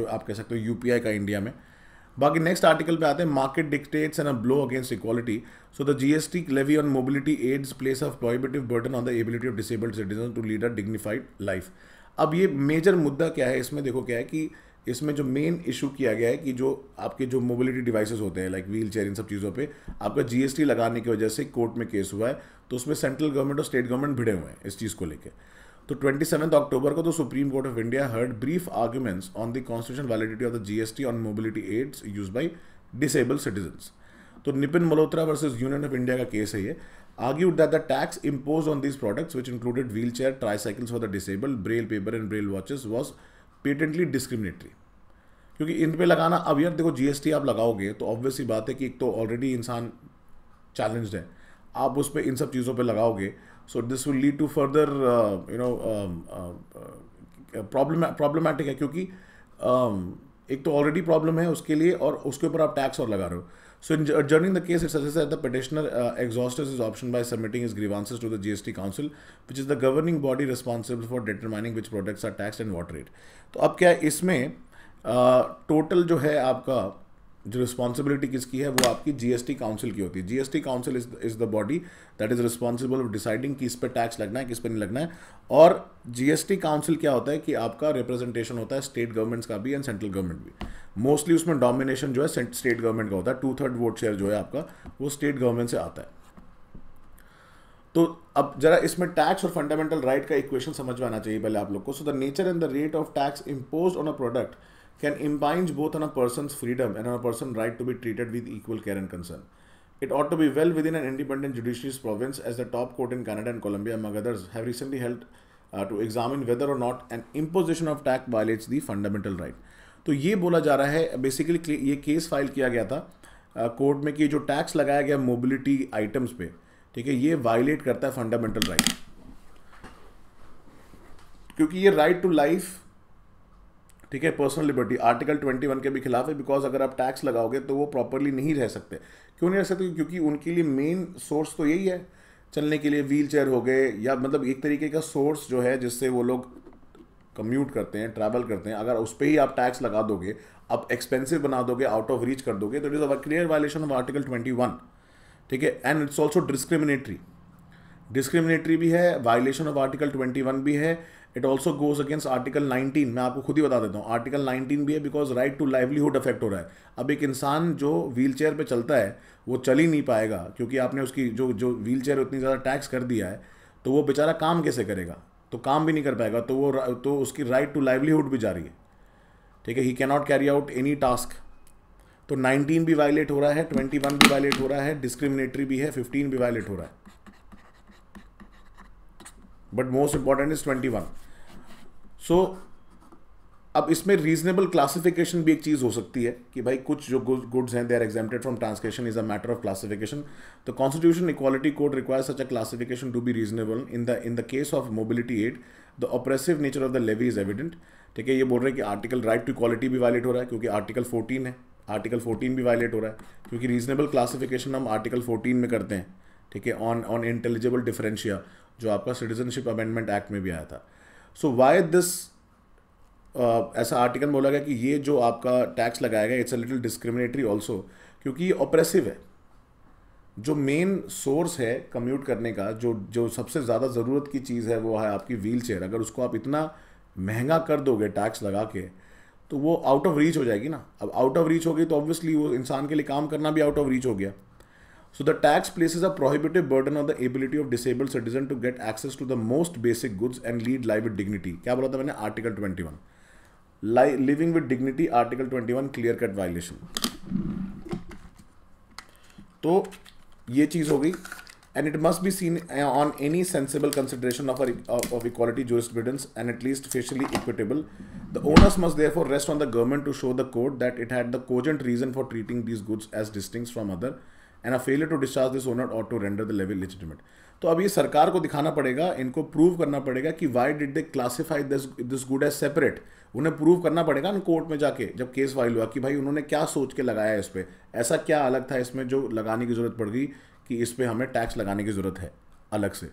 जो आप कह सकते हो यूपीआई का इंडिया में बाकी नेक्स्ट आर्टिकल पे आते हैं market dictates and a blow against equality so the GST levy on mobility aids place of prohibitive burden on the ability of disabled citizen to lead a dignified life अब ये major मुद्दा क्या है इसमें देखो क्या है कि इसमें जो मेन इशू किया गया है कि जो आपके जो मोबिलिटी डिवाइसेस होते हैं लाइक व्हील चेयर इन सब चीज़ों पे आपका जीएसटी लगाने की वजह से कोर्ट में केस हुआ है तो उसमें सेंट्रल गवर्नमेंट और स्टेट गवर्नमेंट भिड़े हुए हैं इस चीज़ को लेकर तो ट्वेंटी सेवन अक्टूबर को तो supreme court of India heard brief arguments on the constitution validity of the GST on mobility aids use by disable citizens तो Nipin Malhotra versus union of India का केस है ये argued that the tax impose on this products which included wheel chair tricycles for the disabled, braille paper and braille watches was patently discriminatory क्योंकि इन पे लगाना अब यार देखो जीएसटी आप लगाओगे तो ऑब्वियसली बात है कि एक तो ऑलरेडी इंसान चैलेंज है आप उस पर इन सब चीज़ों पर लगाओगे So this will lead to further, uh, you know, um, uh, uh problem problematic है क्योंकि um, एक तो ऑलरेडी प्रॉब्लम है उसके लिए और उसके ऊपर आप टैक्स और लगा रहे हो so in adjourning the case it suggest that the petitioner exhausted is option by submitting is grievances to the GST council which is the governing body responsible for determining which products are tax and what rate तो अब क्या है इसमें total uh, जो है आपका जो responsibility किसकी है वो आपकी जीएसटी काउंसिल की होती है GST council is is the body that is responsible of deciding किस पर टैक्स लगना है किस पर नहीं लगना है और जीएसटी काउंसिल क्या होता है कि आपका रिप्रेजेंटेशन होता है स्टेट गवर्नमेंट्स का भी एंड सेंट्रल गवर्नमेंट भी मोस्टली उसमें डोमिनेशन जो है स्टेट गवर्नमेंट का होता है टू थर्ड वोट शेयर जो है आपका वो स्टेट गवर्नमेंट से आता है तो अब जरा इसमें टैक्स और फंडामेंटल राइट right का इक्वेशन समझ में आना चाहिए पहले आप लोग को so the nature and the rate of tax impose on a product can impinge both on a person's freedom and on a person's right to be treated with equal care and concern. It ought to be well within an independent judiciary's province as the top court in Canada and Colombia, among others, have recently held uh, to examine whether or not an imposition of tax violates the fundamental right. तो ये बोला जा रहा है basically ये case file किया गया था कोर्ट uh, में कि जो टैक्स लगाया गया मोबिलिटी आइटम्स पे ठीक है ये वायलेट करता है फंडामेंटल राइट right. क्योंकि ये राइट टू लाइफ ठीक है personal liberty article twenty one के भी खिलाफ है बिकॉज अगर आप टैक्स लगाओगे तो वो प्रॉपरली नहीं रह सकते क्यों नहीं रह सकते क्योंकि उनके लिए मेन सोर्स तो यही है चलने के लिए व्हील चेयर हो गए या मतलब एक तरीके का सोर्स जो है जिससे वो लोग कम्यूट करते हैं ट्रैवल करते हैं अगर उस पर ही आप टैक्स लगा दोगे आप एक्सपेंसिव बना दोगे आउट ऑफ रीच कर दोगे तो it is a clear violation of article twenty one ठीक है and it's also discriminatory discriminatory भी है violation of article twenty one भी है it also goes against article 19 मैं आपको खुद ही बता देता हूँ आर्टिकल 19 भी है because right to livelihood affect हो रहा है अब एक इंसान जो व्हील चेयर पर चलता है वो चल ही नहीं पाएगा क्योंकि आपने उसकी जो जो व्हील चेयर उतनी ज़्यादा टैक्स कर दिया है तो वो बेचारा काम कैसे करेगा तो काम भी नहीं कर पाएगा तो वो तो उसकी राइट टू लाइवलीहुड भी जा रही है ठीक है he can not carry out any task तो 19 भी वायलेट हो रहा है 21 भी वायलेट हो रहा है डिस्क्रिमिनेटरी भी है 15 भी वायलेट हो रहा है but most important is 21 so so, अब इसमें रीजनेबल क्लासिफिकेशन भी एक चीज़ हो सकती है कि भाई कुछ जो गुड्स हैं they are exempted from translation is a matter of classification the constitution equality code requires such a classification to be reasonable in the in the case of mobility aid the oppressive nature of the levy is evident ठीक है ये बोल रहे हैं कि article right to equality भी violate हो रहा है क्योंकि आर्टिकल फोर्टीन है आर्टिकल फोर्टीन भी वायलेट हो रहा है क्योंकि रीजनेबल क्लासिफिकेशन हम आर्टिकल फोर्टीन में करते हैं ठीक है ऑन ऑन इंटेलिजिबल डिफरेंशिया जो आपका सिटीजनशिप अमेंडमेंट एक्ट में भी आया था सो वाई दिस ऐसा आर्टिकल बोला गया कि ये जो आपका टैक्स लगाया गया it's a little discriminatory also क्योंकि ये ऑपरेसिव है जो मेन सोर्स है कम्यूट करने का जो जो सबसे ज़्यादा ज़रूरत की चीज़ है वो है आपकी व्हील चेयर अगर उसको आप इतना महंगा कर दोगे टैक्स लगा के तो वो आउट ऑफ रीच हो जाएगी ना अब आउट ऑफ रीच होगी तो ऑब्वियसली वो इंसान के लिए काम करना भी आउट ऑफ रीच हो गया So the tax places a prohibitive burden on the ability of disabled citizen to get access to the most basic goods and lead life with dignity. क्या बोला था मैंने article 21 living with dignity, article 21 clear cut violation. तो ये चीज हो गई and it must be seen uh, on any sensible consideration of, a, of, equality jurisprudence and at least facially equitable. The onus must therefore rest on the government to show the court that it had the cogent reason for treating these goods as distinct from other and a failure to discharge this owner और to render the level legitimate तो अब ये सरकार को दिखाना पड़ेगा इनको prove करना पड़ेगा कि why did they classify this this good as separate उन्हें प्रूव करना पड़ेगा ना कोर्ट में जाके जब केस फाइल हुआ कि भाई उन्होंने क्या सोच के लगाया इस पर ऐसा क्या अलग था इसमें जो लगाने की ज़रूरत पड़ गई कि इस पर हमें टैक्स लगाने की ज़रूरत है अलग से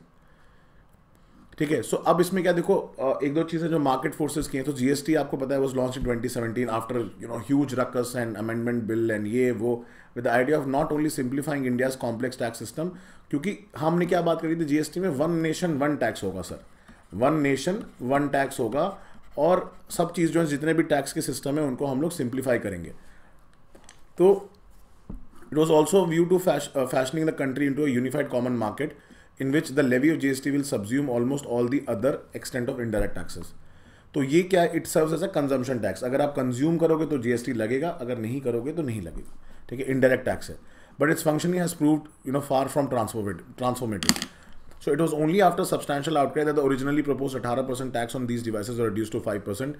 ठीक है सो अब इसमें क्या देखो एक दो चीज़ें जो मार्केट फोर्सेस की हैं तो जीएसटी आपको पता है was launch in 2017 after you know huge ruckus and amendment bill and ये वो with idea of not only simplifying India's complex tax system क्योंकि हमने क्या बात करी थी जीएसटी में वन नेशन वन टैक्स होगा sir one nation one tax होगा और सब चीज़ जो है जितने भी टैक्स के सिस्टम है उनको हम लोग सिंप्लीफाई करेंगे तो it was also view to fashioning the country into a unified common market in which the levy of GST will subsume almost all the other extent of indirect taxes तो ये क्या it serve as a consumption tax अगर आप consume करोगे तो GST लगेगा अगर नहीं करोगे तो नहीं लगेगा ठीक है इनडायरेक्ट टैक्स है but its function has proved you know far from transformative it was only after after substantial outcry originally propose अठारह percent tax on these these और रिड्यूस टू फाइव परसेंट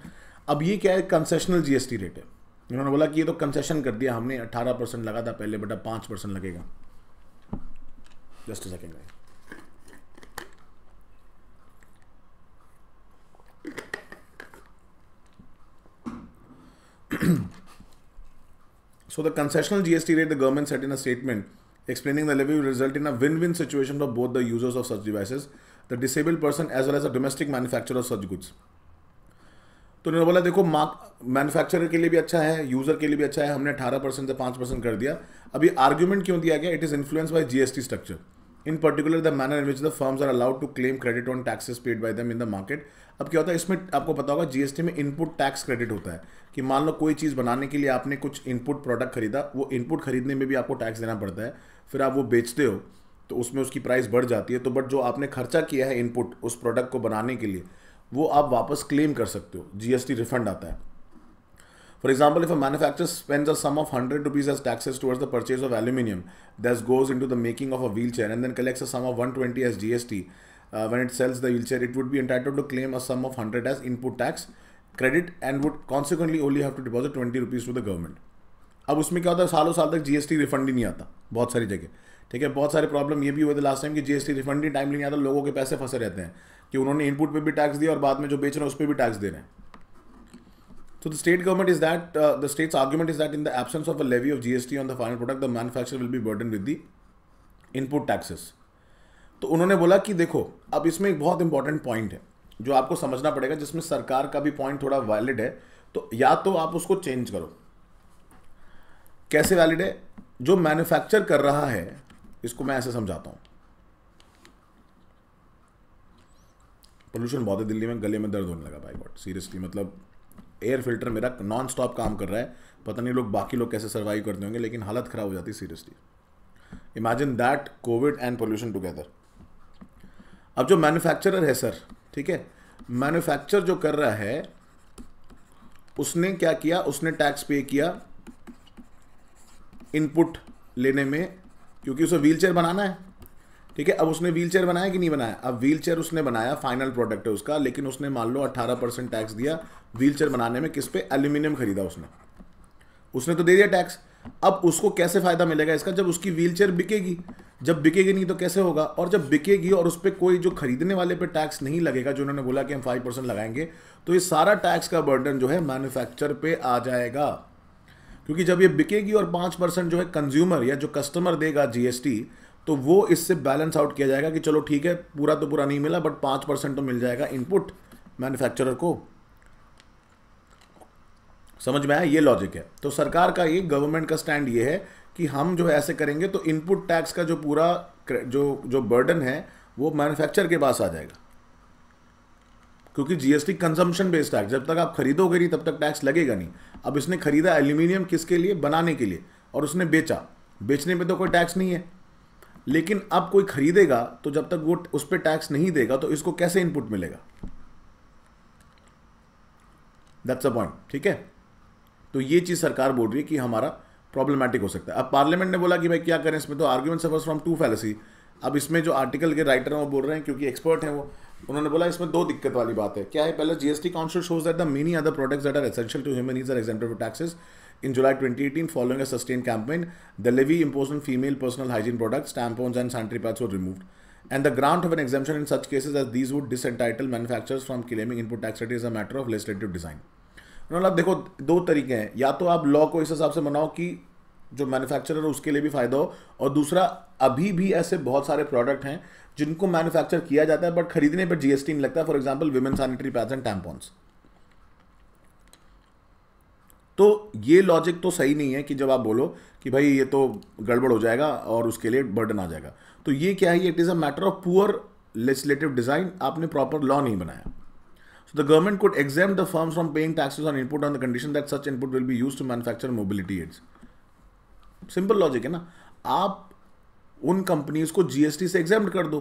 अब ये क्या है कंसेशनल जीएसटी रेट है उन्होंने बोला कि ये तो कंसेशन कर दिया हमने अठारह परसेंट लगा था पहले बट अब पांच परसेंट लगेगा just second so the concessional GST rate the government set in a statement explaining the levy will result in a win-win situation for both the users of such devices, the disabled person as well as a domestic manufacturer of such goods. तो उन्होंने बोला देखो mark manufacturer के लिए भी अच्छा है user के लिए भी अच्छा है हमने 18 परसेंट से 5 परसेंट कर दिया अभी आर्ग्यूमेंट क्यों दिया गया it is influence by GST structure in particular the manner in which the firms are allowed to claim credit on taxes paid by them in the market अब क्या होता है इसमें आपको पता होगा जीएसटी में इनपुट टैक्स क्रेडिट होता है कि मान लो कोई चीज़ बनाने के लिए आपने कुछ इनपुट प्रोडक्ट खरीदा वो इनपुट खरीदने में भी आपको टैक्स देना पड़ता है फिर आप वो बेचते हो तो उसमें उसकी प्राइस बढ़ जाती है तो बट जो आपने खर्चा किया है इनपुट उस प्रोडक्ट को बनाने के लिए वो आप वापस क्लेम कर सकते हो जीएसटी रिफंड आता है for example if a manufacture spend a sum of hundred rupees as taxes towards the purchase of aluminium that's goes into the making of a wheel chair and then collects a sum of one twenty as G S T when it sells the wheel chair it would be entitle to claim a sum of hundred as input tax credit and would consequently only have to deposit twenty rupees to the government अब उसमें क्या होता है सालों साल तक GST refund ही नहीं आता बहुत सारी जगह ठीक है बहुत सारे प्रॉब्लम ये भी हुए थे लास्ट टाइम कि जीएसटी रिफंड ही टाइमली नहीं आता लोगों के पैसे फंसे रहते हैं कि उन्होंने इनपुट पर भी टैक्स दिया और बाद में जो बेच रहे हैं उस पर भी टैक्स दे रहे हैं so the state government is that the states argument is that in the absence of a levy of GST on the final product the manufacture will be burden with the input taxes तो उन्होंने बोला कि देखो अब इसमें एक बहुत important point है जो आपको समझना पड़ेगा जिसमें सरकार का भी पॉइंट थोड़ा वैलिड है तो या तो आप उसको चेंज करो कैसे वैलिड है जो मैन्युफैक्चर कर रहा है इसको मैं ऐसे समझाता हूं पोल्यूशन बहुत है दिल्ली में गले में दर्द होने लगा भाई गॉड सीरियसली मतलब एयर फिल्टर मेरा नॉन स्टॉप काम कर रहा है पता नहीं लोग बाकी लोग कैसे सर्वाइव करते होंगे लेकिन हालत ख़राब हो जाती है seriously imagine that covid and pollution together अब जो मैन्युफैक्चरर है सर ठीक है मैन्युफैक्चर जो कर रहा है उसने क्या किया उसने टैक्स पे किया इनपुट लेने में क्योंकि उसे व्हीलचेयर बनाना है ठीक है अब उसने व्हीलचेयर बनाया कि नहीं बनाया अब व्हीलचेयर उसने बनाया फाइनल प्रोडक्ट है उसका लेकिन उसने मान लो 18 परसेंट टैक्स दिया व्हीलचेयर बनाने में किस पे एल्यूमिनियम खरीदा उसने उसने तो दे दिया टैक्स अब उसको कैसे फ़ायदा मिलेगा इसका जब उसकी चेयर बिकेगी जब बिकेगी नहीं तो कैसे होगा और जब बिकेगी और उस पर कोई जो खरीदने वाले पे टैक्स नहीं लगेगा जो उन्होंने बोला कि हम फाइव परसेंट लगाएंगे तो ये सारा टैक्स का बर्डन जो है मैन्युफैक्चर पे आ जाएगा क्योंकि जब ये बिकेगी और पाँच परसेंट जो है कंज्यूमर या जो कस्टमर देगा जीएसटी तो वो इससे बैलेंस आउट किया जाएगा कि चलो ठीक है पूरा तो पूरा नहीं मिला बट पाँच परसेंट तो मिल जाएगा इनपुट मैन्युफैक्चरर को समझ में आया ये लॉजिक है तो सरकार का ये गवर्नमेंट का स्टैंड ये है कि हम जो है ऐसे करेंगे तो इनपुट टैक्स का जो पूरा जो जो बर्डन है वो मैन्युफैक्चर के पास आ जाएगा क्योंकि जीएसटी कंजम्पशन बेस्ड टैक्स जब तक आप खरीदोगे नहीं तब तक टैक्स लगेगा नहीं अब इसने खरीदा एल्यूमिनियम किसके लिए बनाने के लिए और उसने बेचा बेचने पे तो कोई टैक्स नहीं है लेकिन अब कोई खरीदेगा तो जब तक वो उस पर टैक्स नहीं देगा तो इसको कैसे इनपुट मिलेगा दैट्स अ पॉइंट ठीक है तो ये चीज़ सरकार बोल रही है कि हमारा प्रॉब्लमैटिक हो सकता है अब पार्लियामेंट ने बोला कि भाई क्या करें इसमें तो argument suffer from two fallacy अब इसमें जो आर्टिकल के राइटर हैं वो बोल रहे हैं क्योंकि एक्सपर्ट हैं वो उन्होंने बोला इसमें दो दिक्कत वाली बात है क्या है पहले GST council shows that the many other products that are essential to human are exempt for taxes in July twenty eighteen following a sustain campaign the levy impose on female personal hygiene products tampons and sanitary pads were removed and the grant of an exemption in such cases as these would disentitle manufacture from claiming input tax is a matter of legislative design आप देखो दो तरीके हैं या तो आप law को इस हिसाब से बनाओ कि जो मैन्युफैक्चरर है उसके लिए भी फ़ायदा हो और दूसरा अभी भी ऐसे बहुत सारे प्रोडक्ट हैं जिनको मैन्युफैक्चर किया जाता है बट खरीदने पर जीएसटी नहीं लगता for example women sanitary pads and tampons तो ये लॉजिक तो सही नहीं है कि जब आप बोलो कि भाई ये तो गड़बड़ हो जाएगा और उसके लिए बर्डन आ जाएगा तो ये क्या है it is a matter of poor legislative design आपने प्रॉपर लॉ नहीं बनाया So the government could exempt the firms from paying taxes on input on the condition that such input will be used to manufacture mobility aids. Simple logic है ना आप उन companies को GST से examined कर दो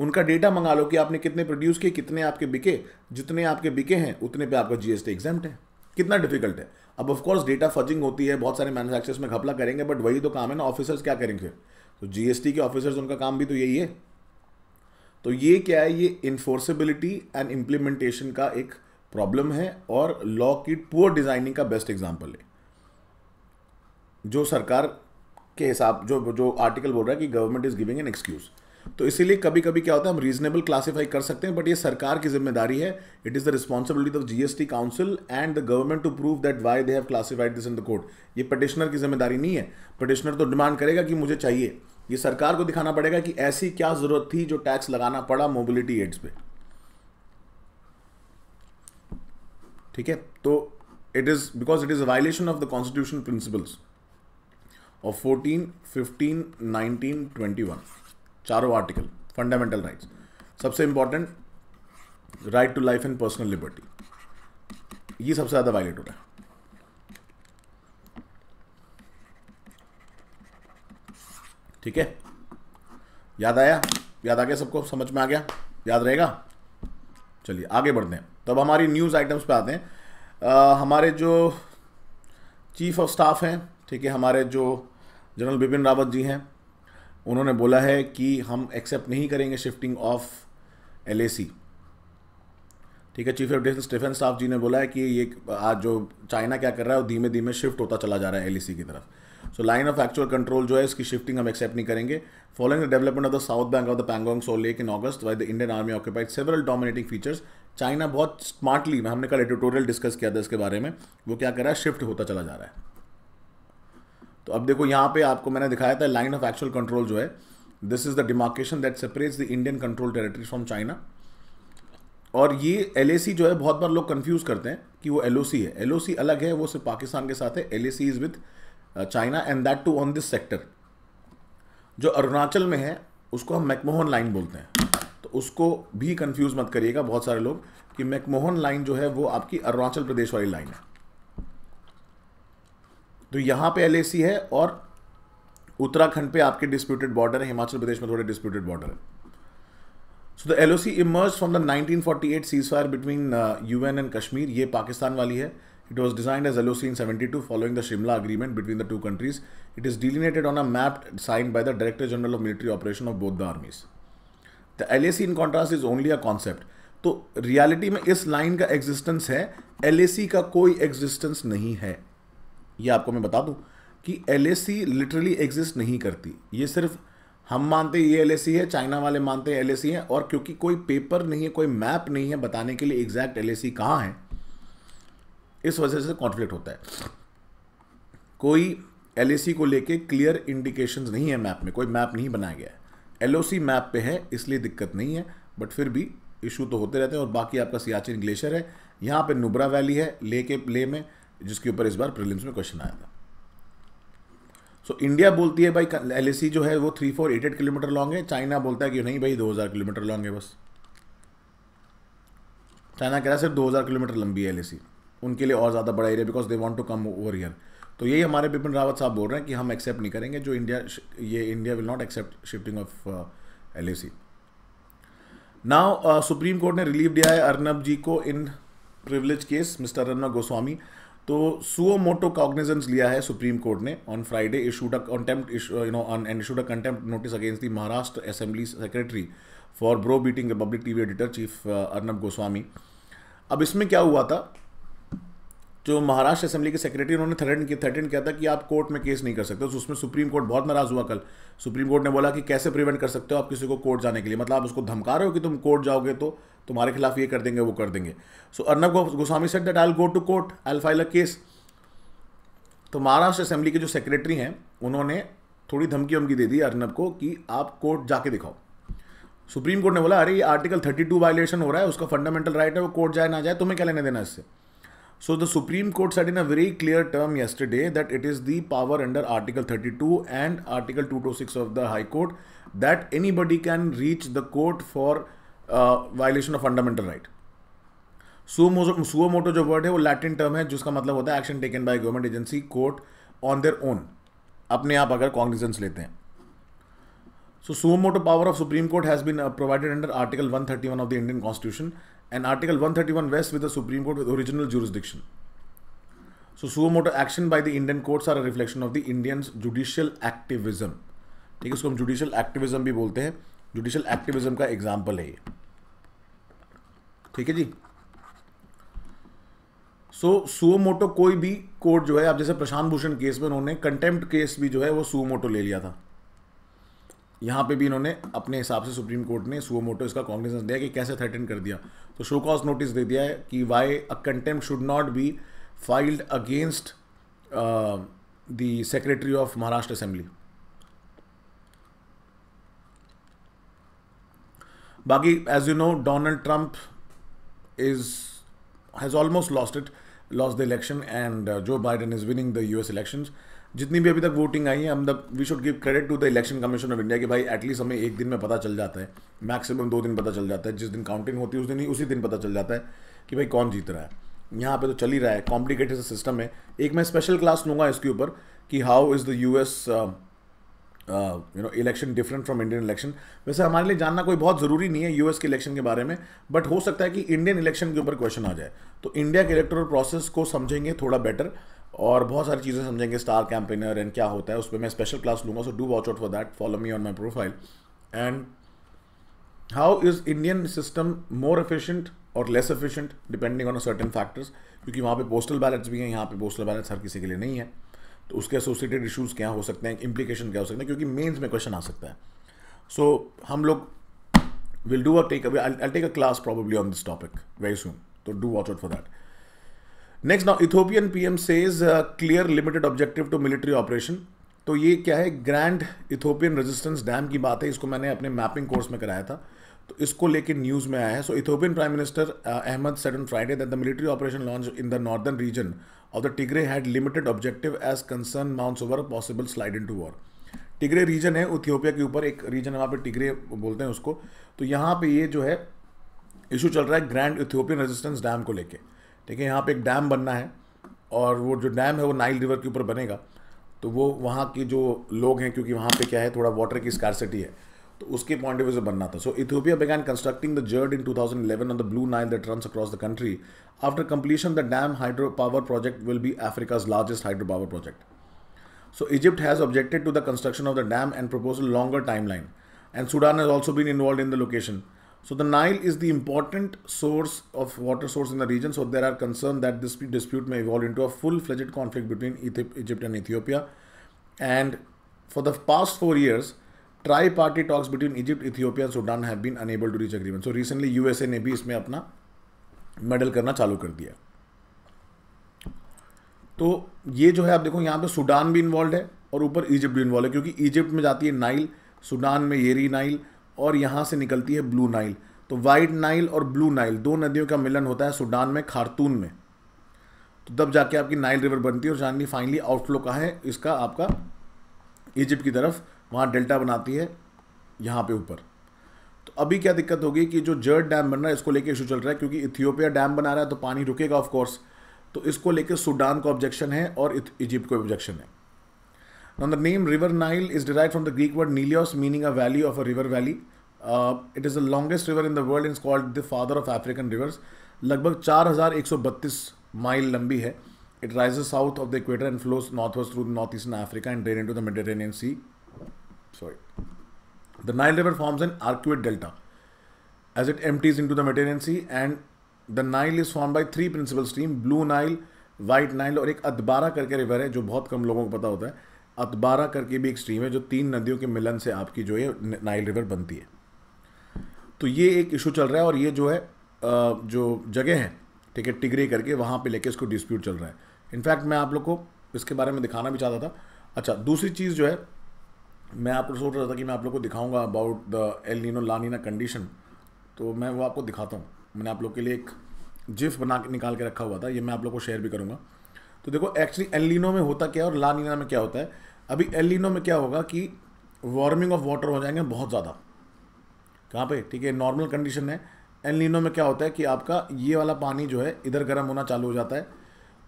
उनका डेटा मंगा लो कि आपने कितने प्रोड्यूस किए कितने आपके बिके जितने आपके बिके हैं उतने पे आपका जीएसटी एग्जाम है कितना डिफिकल्ट है अब ऑफ कोर्स डेटा फजिंग होती है बहुत सारे मैन्युफैक्चरर्स में घपला करेंगे बट वही तो काम है ना ऑफिसर्स क्या करेंगे तो जीएसटी के ऑफिसर्स उनका काम भी तो यही है तो ये क्या है ये इन्फोर्सिबिलिटी एंड इम्प्लीमेंटेशन का एक प्रॉब्लम है और लॉ की पुअर डिज़ाइनिंग का बेस्ट एग्जाम्पल है जो सरकार के हिसाब जो जो आर्टिकल बोल रहा है कि government is giving an excuse तो इसीलिए कभी कभी क्या होता है हम रीजनेबल क्लासीफाई कर सकते हैं बट ये सरकार की जिम्मेदारी है it is the responsibility of GST council and the government to prove that why they have classified this in the court ये पटिशनर की जिम्मेदारी नहीं है पटिशनर तो डिमांड करेगा कि मुझे चाहिए ये सरकार को दिखाना पड़ेगा कि ऐसी क्या जरूरत थी जो टैक्स लगाना पड़ा मोबिलिटी एड्स पे ठीक है तो it is because it is a violation of the constitution principles of fourteen fifteen nineteen twenty one चारों आर्टिकल फंडामेंटल राइट्स सबसे important right to life and personal liberty ये सबसे ज़्यादा वायलेट हो रहा है ठीक है याद आया याद आ गया सबको समझ में आ गया याद रहेगा चलिए आगे बढ़ते हैं तब हमारी न्यूज़ आइटम्स पे आते हैं आ, हमारे जो चीफ ऑफ स्टाफ हैं ठीक है हमारे जो जनरल बिपिन रावत जी हैं उन्होंने बोला है कि हम एक्सेप्ट नहीं करेंगे शिफ्टिंग ऑफ एलएसी ठीक है chief of defence defence staff ji ने बोला है कि ये आज जो चाइना क्या कर रहा है वो धीमे धीमे शिफ्ट होता चला जा रहा है एल e की तरफ so line of actual control जो है इसकी शिफ्टिंग हम एक्सेप्ट नहीं करेंगे following the development of the south bank of the Pangong Tso lake in August why the Indian army occupied several dominating features China बहुत स्मार्टली हमने कल एडिटोरियल डिस्कस किया था इसके बारे में वो क्या कर रहा है शिफ्ट होता चला जा रहा है तो अब देखो यहाँ पे आपको मैंने दिखाया था लाइन ऑफ एक्चुअल कंट्रोल जो है this is the demarcation that separates the Indian control territory from China और ये एल जो है बहुत बार लोग कन्फ्यूज़ करते हैं कि वो एल है एल अलग है वो सिर्फ पाकिस्तान के साथ है L is with China and that too on this sector जो अरुणाचल में है उसको हम मैकमोहन लाइन बोलते हैं तो उसको भी कंफ्यूज मत करिएगा बहुत सारे लोग कि मैकमोहन लाइन जो है वो आपकी अरुणाचल प्रदेश वाली लाइन है तो यहाँ पे एल है और उत्तराखंड पे आपके डिस्प्यूटेड बॉर्डर है हिमाचल प्रदेश में थोड़े डिस्प्यूटेड बॉर्डर है so the L O C emerge from the nineteen forty eight ceasefire between U N and Kashmir ये पाकिस्तान वाली है it was designed as L O C in seventy two following the Shimla agreement between the two countries it is delineated on a map sign by the director general of military operation of both the armies the L A C in contrast is only a concept तो reality में इस line का existence है L A सी का कोई existence नहीं है ये आपको मैं बता दूँ कि L A C literally exist नहीं करती ये सिर्फ़ हम मानते हैं ये एल है चाइना वाले मानते हैं एल है और क्योंकि कोई पेपर नहीं है कोई मैप नहीं है बताने के लिए एग्जैक्ट एल एस कहाँ है इस वजह से कॉन्फ्लिक्ट होता है कोई एल को लेके क्लियर इंडिकेशंस नहीं है मैप में कोई मैप नहीं बनाया गया है एल मैप पे है इसलिए दिक्कत नहीं है बट फिर भी इशू तो होते रहते हैं और बाकी आपका सियाचिन ग्लेशियर है यहाँ पे नुब्रा वैली है ले के प्ले में जिसके ऊपर इस बार प्रिलिम्स में क्वेश्चन आया था सो इंडिया बोलती है भाई एल जो है वो three four eight eight kilometer long है चाइना बोलता है कि नहीं भाई दो हज़ार किलोमीटर लॉन्ग है बस चाइना कह रहा है सिर्फ दो हज़ार किलोमीटर लंबी है एल उनके लिए और ज़्यादा बड़ा area because they want to come over year तो यही हमारे बिपिन रावत साहब बोल रहे हैं कि हम एक्सेप्ट नहीं करेंगे जो इंडिया ये India will not accept shifting of L A C supreme court ने रिलीव दिया है अर्नब जी को in privilege case mister Arnab Goswami तो सुओ मोटो कॉग्निजेंस लिया है सुप्रीम कोर्ट ने on Friday issued attempt you know on and issued a contempt notice against the Maharashtra assembly secretary for browbeating republic TV editor chief Arnab Goswami अब इसमें क्या हुआ था जो महाराष्ट्र असेंबली के सेक्रेटरी उन्होंने थ्रेटन किया थ्रेटन किया था कि आप कोर्ट में केस नहीं कर सकते तो उसमें सुप्रीम कोर्ट बहुत नाराज हुआ कल सुप्रीम कोर्ट ने बोला कि कैसे प्रिवेंट कर सकते हो आप किसी को कोर्ट जाने के लिए मतलब आप उसको धमका रहे हो कि तुम कोर्ट जाओगे तो तुम्हारे खिलाफ ये कर देंगे वो कर देंगे so Arnab Goswami said that I go to court I file a case तो महाराष्ट्र असेंबली के जो सेक्रेटरी हैं उन्होंने थोड़ी धमकी वमकी दे दी अर्नब को कि आप कोर्ट जाके दिखाओ सुप्रीम कोर्ट ने बोला अरे ये आर्टिकल टू वायलेशन हो रहा है उसका फंडामेंटल राइट है वो कोर्ट जाए ना जाए तुम्हें क्या लेने देना इससे So the Supreme Court said in a very clear term yesterday that it is the power under Article 32 and Article 226 of the High Court that anybody can reach the court for uh, violation of fundamental right. Suo motu जो word है वो Latin term है जिसका मतलब होता है action taken by government agency court on their own अपने आप अगर कॉग्निजेंस लेते हैं so suo motu power of supreme court has been provided under article 131 of the Indian constitution and Article 131 vests with the Supreme Court with original jurisdiction. So suo action by the Indian courts are a reflection of the Indians judicial activism. ठीक है इसको हम judicial activism भी बोलते हैं judicial activism का example है ये ठीक है जी सो so, सुओमोटो कोई भी कोर्ट जो है आप जैसे प्रशांत भूषण केस में उन्होंने कंटेम्प्ट केस भी जो है वो सुओमोटो ले लिया था यहाँ पे भी इन्होंने अपने हिसाब से सुप्रीम कोर्ट ने सुओ मोटो इसका कॉन्ग्रेसेंस दिया कि कैसे थ्रेटन कर दिया तो शो कॉज नोटिस दे दिया है कि why a contempt should not be filed against the secretary of Maharashtra assembly बाकी as you know Donald Trump is has almost lost it lost the election and Joe Biden is winning the you एस इलेक्शन जितनी भी अभी तक voting आई है मतलब we should give credit to the election commission of India कि भाई एटलीस्ट हमें एक दिन में पता चल जाता है मैक्सिमम दो दिन पता चल जाता है जिस दिन काउंटिंग होती है उस दिन ही उसी दिन पता चल जाता है कि भाई कौन जीत रहा है यहाँ पे तो चल ही रहा है कॉम्प्लिकेटेड सिस्टम है एक मैं स्पेशल क्लास लूँगा इसके ऊपर कि how is the you S you know election different from Indian election वैसे हमारे लिए जानना कोई बहुत ज़रूरी नहीं है यूएस के इलेक्शन के बारे में बट हो सकता है कि इंडियन इलेक्शन के ऊपर क्वेश्चन आ जाए तो इंडिया के इलेक्टोरल प्रोसेस को समझेंगे थोड़ा बेटर और बहुत सारी चीज़ें समझेंगे स्टार कैंपेनर एंड क्या होता है उस पर मैं स्पेशल क्लास लूँगा so do watch out for that follow me on my profile and how is Indian system more efficient और less efficient depending on certain factors क्योंकि वहाँ पे पोस्टल बैलेट्स भी हैं यहाँ पे पोस्टल बैलेट्स हर किसी के लिए नहीं है तो उसके एसोसिएटेड इशूज़ क्या हो सकते हैं इम्प्लीकेशन क्या हो सकते हैं क्योंकि मेन्स में क्वेश्चन आ सकता है सो so, हम लोग will do a take I take a class probably on this topic very soon तो do watch out for that next now Ethiopian PM says clear limited objective to military operation तो ये क्या है grand Ethiopian resistance dam की बात है इसको मैंने अपने मैपिंग कोर्स में कराया था तो इसको लेके न्यूज़ में आया है so Ethiopian prime minister Ahmed said on Friday that the military operation launch in the northern region of the Tigray had limited objective as concern mount over possible slide into war Tigray region है Ethiopia के ऊपर एक reason वहाँ पर Tigray बोलते हैं उसको तो यहाँ पे ये जो है इशू चल रहा है ग्रैंड इथियोपियन रेजिस्टेंस डैम को लेकर ठीक है यहाँ पे एक डैम बनना है और वो जो डैम है वो नाइल रिवर के ऊपर बनेगा तो वो वहाँ के जो लोग हैं क्योंकि वहाँ पे क्या है थोड़ा वाटर की स्कारसिटी है तो उसके पॉइंट ऑफ व्यू से बनना था so Ethiopia began constructing the GERD in 2011 on the Blue Nile that runs across the country after completion the dam hydro power project will be Africa's largest hydro power project so Egypt has objected to the construction of the dam and proposal longer time line and Sudan has also been involve in the location So the Nile is the important source of water source in the region. So there are concern that this dispute may evolve into a full-fledged conflict between Egypt and Ethiopia. And for the past 4 years, tri-party talks between Egypt, Ethiopia and Sudan have been unable to reach agreement. So recently USA ne bhi isme apna meddle करना चालू कर दिया तो ये जो है आप देखो यहाँ पे सूडान भी इन्वॉल्व है और ऊपर इजिप्ट भी इन्वॉल्व है क्योंकि इजिप्ट में जाती है नाइल सूडान में येरी नाइल और यहाँ से निकलती है ब्लू नाइल तो वाइट नाइल और ब्लू नाइल दो नदियों का मिलन होता है सूडान में खारतून में तो तब जाके आपकी नाइल रिवर बनती है और चांदनी फाइनली आउटफ्लो का है इसका आपका इजिप्ट की तरफ वहाँ डेल्टा बनाती है यहाँ पे ऊपर तो अभी क्या दिक्कत होगी कि जो जर्ड डैम बन रहा है इसको लेके इशू चल रहा है क्योंकि इथियोपिया डैम बना रहा है तो पानी रुकेगा ऑफकोर्स तो इसको लेके सूडान को ऑब्जेक्शन है और इजिप्ट को ऑब्जेक्शन है Now the name River Nile is derived from the Greek word Nilios meaning a valley of a river valley. Uh, it is the longest river in the world and is called the father of African rivers. लगभग 4132 mile लंबी है It rises south of the equator and flows northwards through northeastern Africa and drains into the Mediterranean Sea. Sorry. The Nile River forms an arcuate delta as it empties into the Mediterranean Sea and the Nile is formed by three principal stream, Blue Nile, White Nile और एक अदबारा करके river है जो बहुत कम लोगों को पता होता है अतबारा करके भी एक स्ट्रीम है जो तीन नदियों के मिलन से आपकी जो है नाइल रिवर बनती है तो ये एक इशू चल रहा है और ये जो है जो जगह है ठीक है टिगरी करके वहाँ पे लेके इसको डिस्प्यूट चल रहा है इनफैक्ट मैं आप लोग को इसके बारे में दिखाना भी चाहता था अच्छा दूसरी चीज़ जो है मैं आपको सोच रहा था कि मैं आप लोग को दिखाऊंगा about the El Nino La Nina condition तो मैं वो आपको दिखाता हूँ मैंने आप लोग के लिए एक जिफ बना के निकाल के रखा हुआ था ये मैं आप लोग को शेयर भी करूँगा तो देखो एक्चुअली एलिनो में होता क्या है और लानिना में क्या होता है अभी एलिनो में क्या होगा कि वार्मिंग ऑफ वाटर हो जाएंगे बहुत ज़्यादा कहाँ पे ठीक है नॉर्मल कंडीशन है एलिनो में क्या होता है कि आपका ये वाला पानी जो है इधर गर्म होना चालू हो जाता है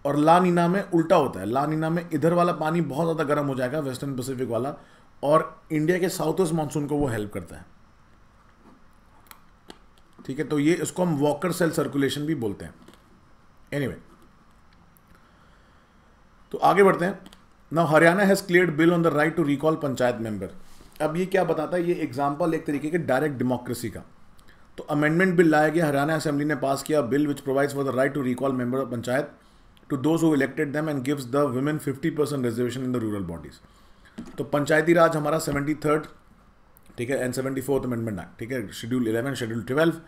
और लानिना में उल्टा होता है लानिना में इधर वाला पानी बहुत ज़्यादा गर्म हो जाएगा वेस्टर्न पैसिफिक वाला और इंडिया के साउथ वेस्ट मानसून को वो हेल्प करता है ठीक है तो ये इसको हम वॉकर सेल सर्कुलेशन भी बोलते हैं एनीवे anyway, तो आगे बढ़ते हैं now Haryana has clear bill on the right to recall panchayat member अब ये क्या बताता है ये एग्जाम्पल एक तरीके के डायरेक्ट डेमोक्रेसी का तो अमेंडमेंट बिल लाया गया हरियाणा असेंबली ने पास किया bill which provides for the right to recall member of panchayat to those who elected them and gives the women fifty percent reservation in the rural bodies तो पंचायती राज हमारा seventy third ठीक है and seventy fourth amendment act ठीक है schedule eleven schedule twelve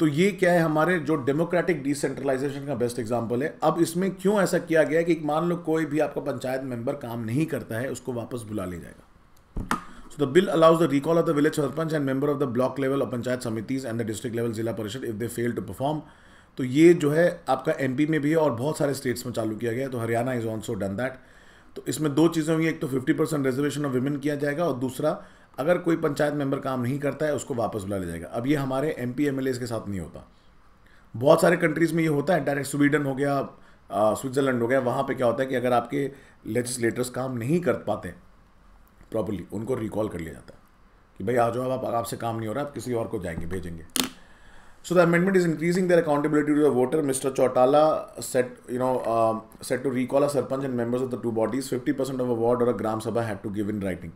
तो ये क्या है हमारे जो डेमोक्रेटिक डिसेंट्रलाइजेशन का बेस्ट एग्जाम्पल है अब इसमें क्यों ऐसा किया गया कि मान लो कोई भी आपका पंचायत मेंबर काम नहीं करता है उसको वापस बुला लिया जाएगा so the bill allows the recall of the village sarpanch and member of the block level और पंचायत समितिज and the district level Zila Parishad if they fail to perform तो ये जो है आपका एम में भी है और बहुत सारे स्टेट्स में चालू किया गया तो Haryana is also done that तो इसमें दो चीज़ें होंगी एक तो 50 परसेंट रिजर्वेशन ऑफ वुमेन किया जाएगा और दूसरा अगर कोई पंचायत मेंबर काम नहीं करता है उसको वापस बुला लिया जाएगा अब ये हमारे एम पी के साथ नहीं होता बहुत सारे कंट्रीज़ में ये होता है डायरेक्ट स्वीडन हो गया स्विट्ज़रलैंड हो गया वहाँ पे क्या होता है कि अगर आपके लेजिस्लेटर्स काम नहीं कर पाते प्रॉपरली उनको रिकॉल कर लिया जाता है कि भाई आ जाओ आप आपसे काम नहीं हो रहा आप किसी और को जाएंगे भेजेंगे so the amendment is increasing their accountability to the voter mister Chautala said you know said to recall a sarpanch and members of the two bodies bodies. Percent of a ward और a Gram Sabha had to give in writing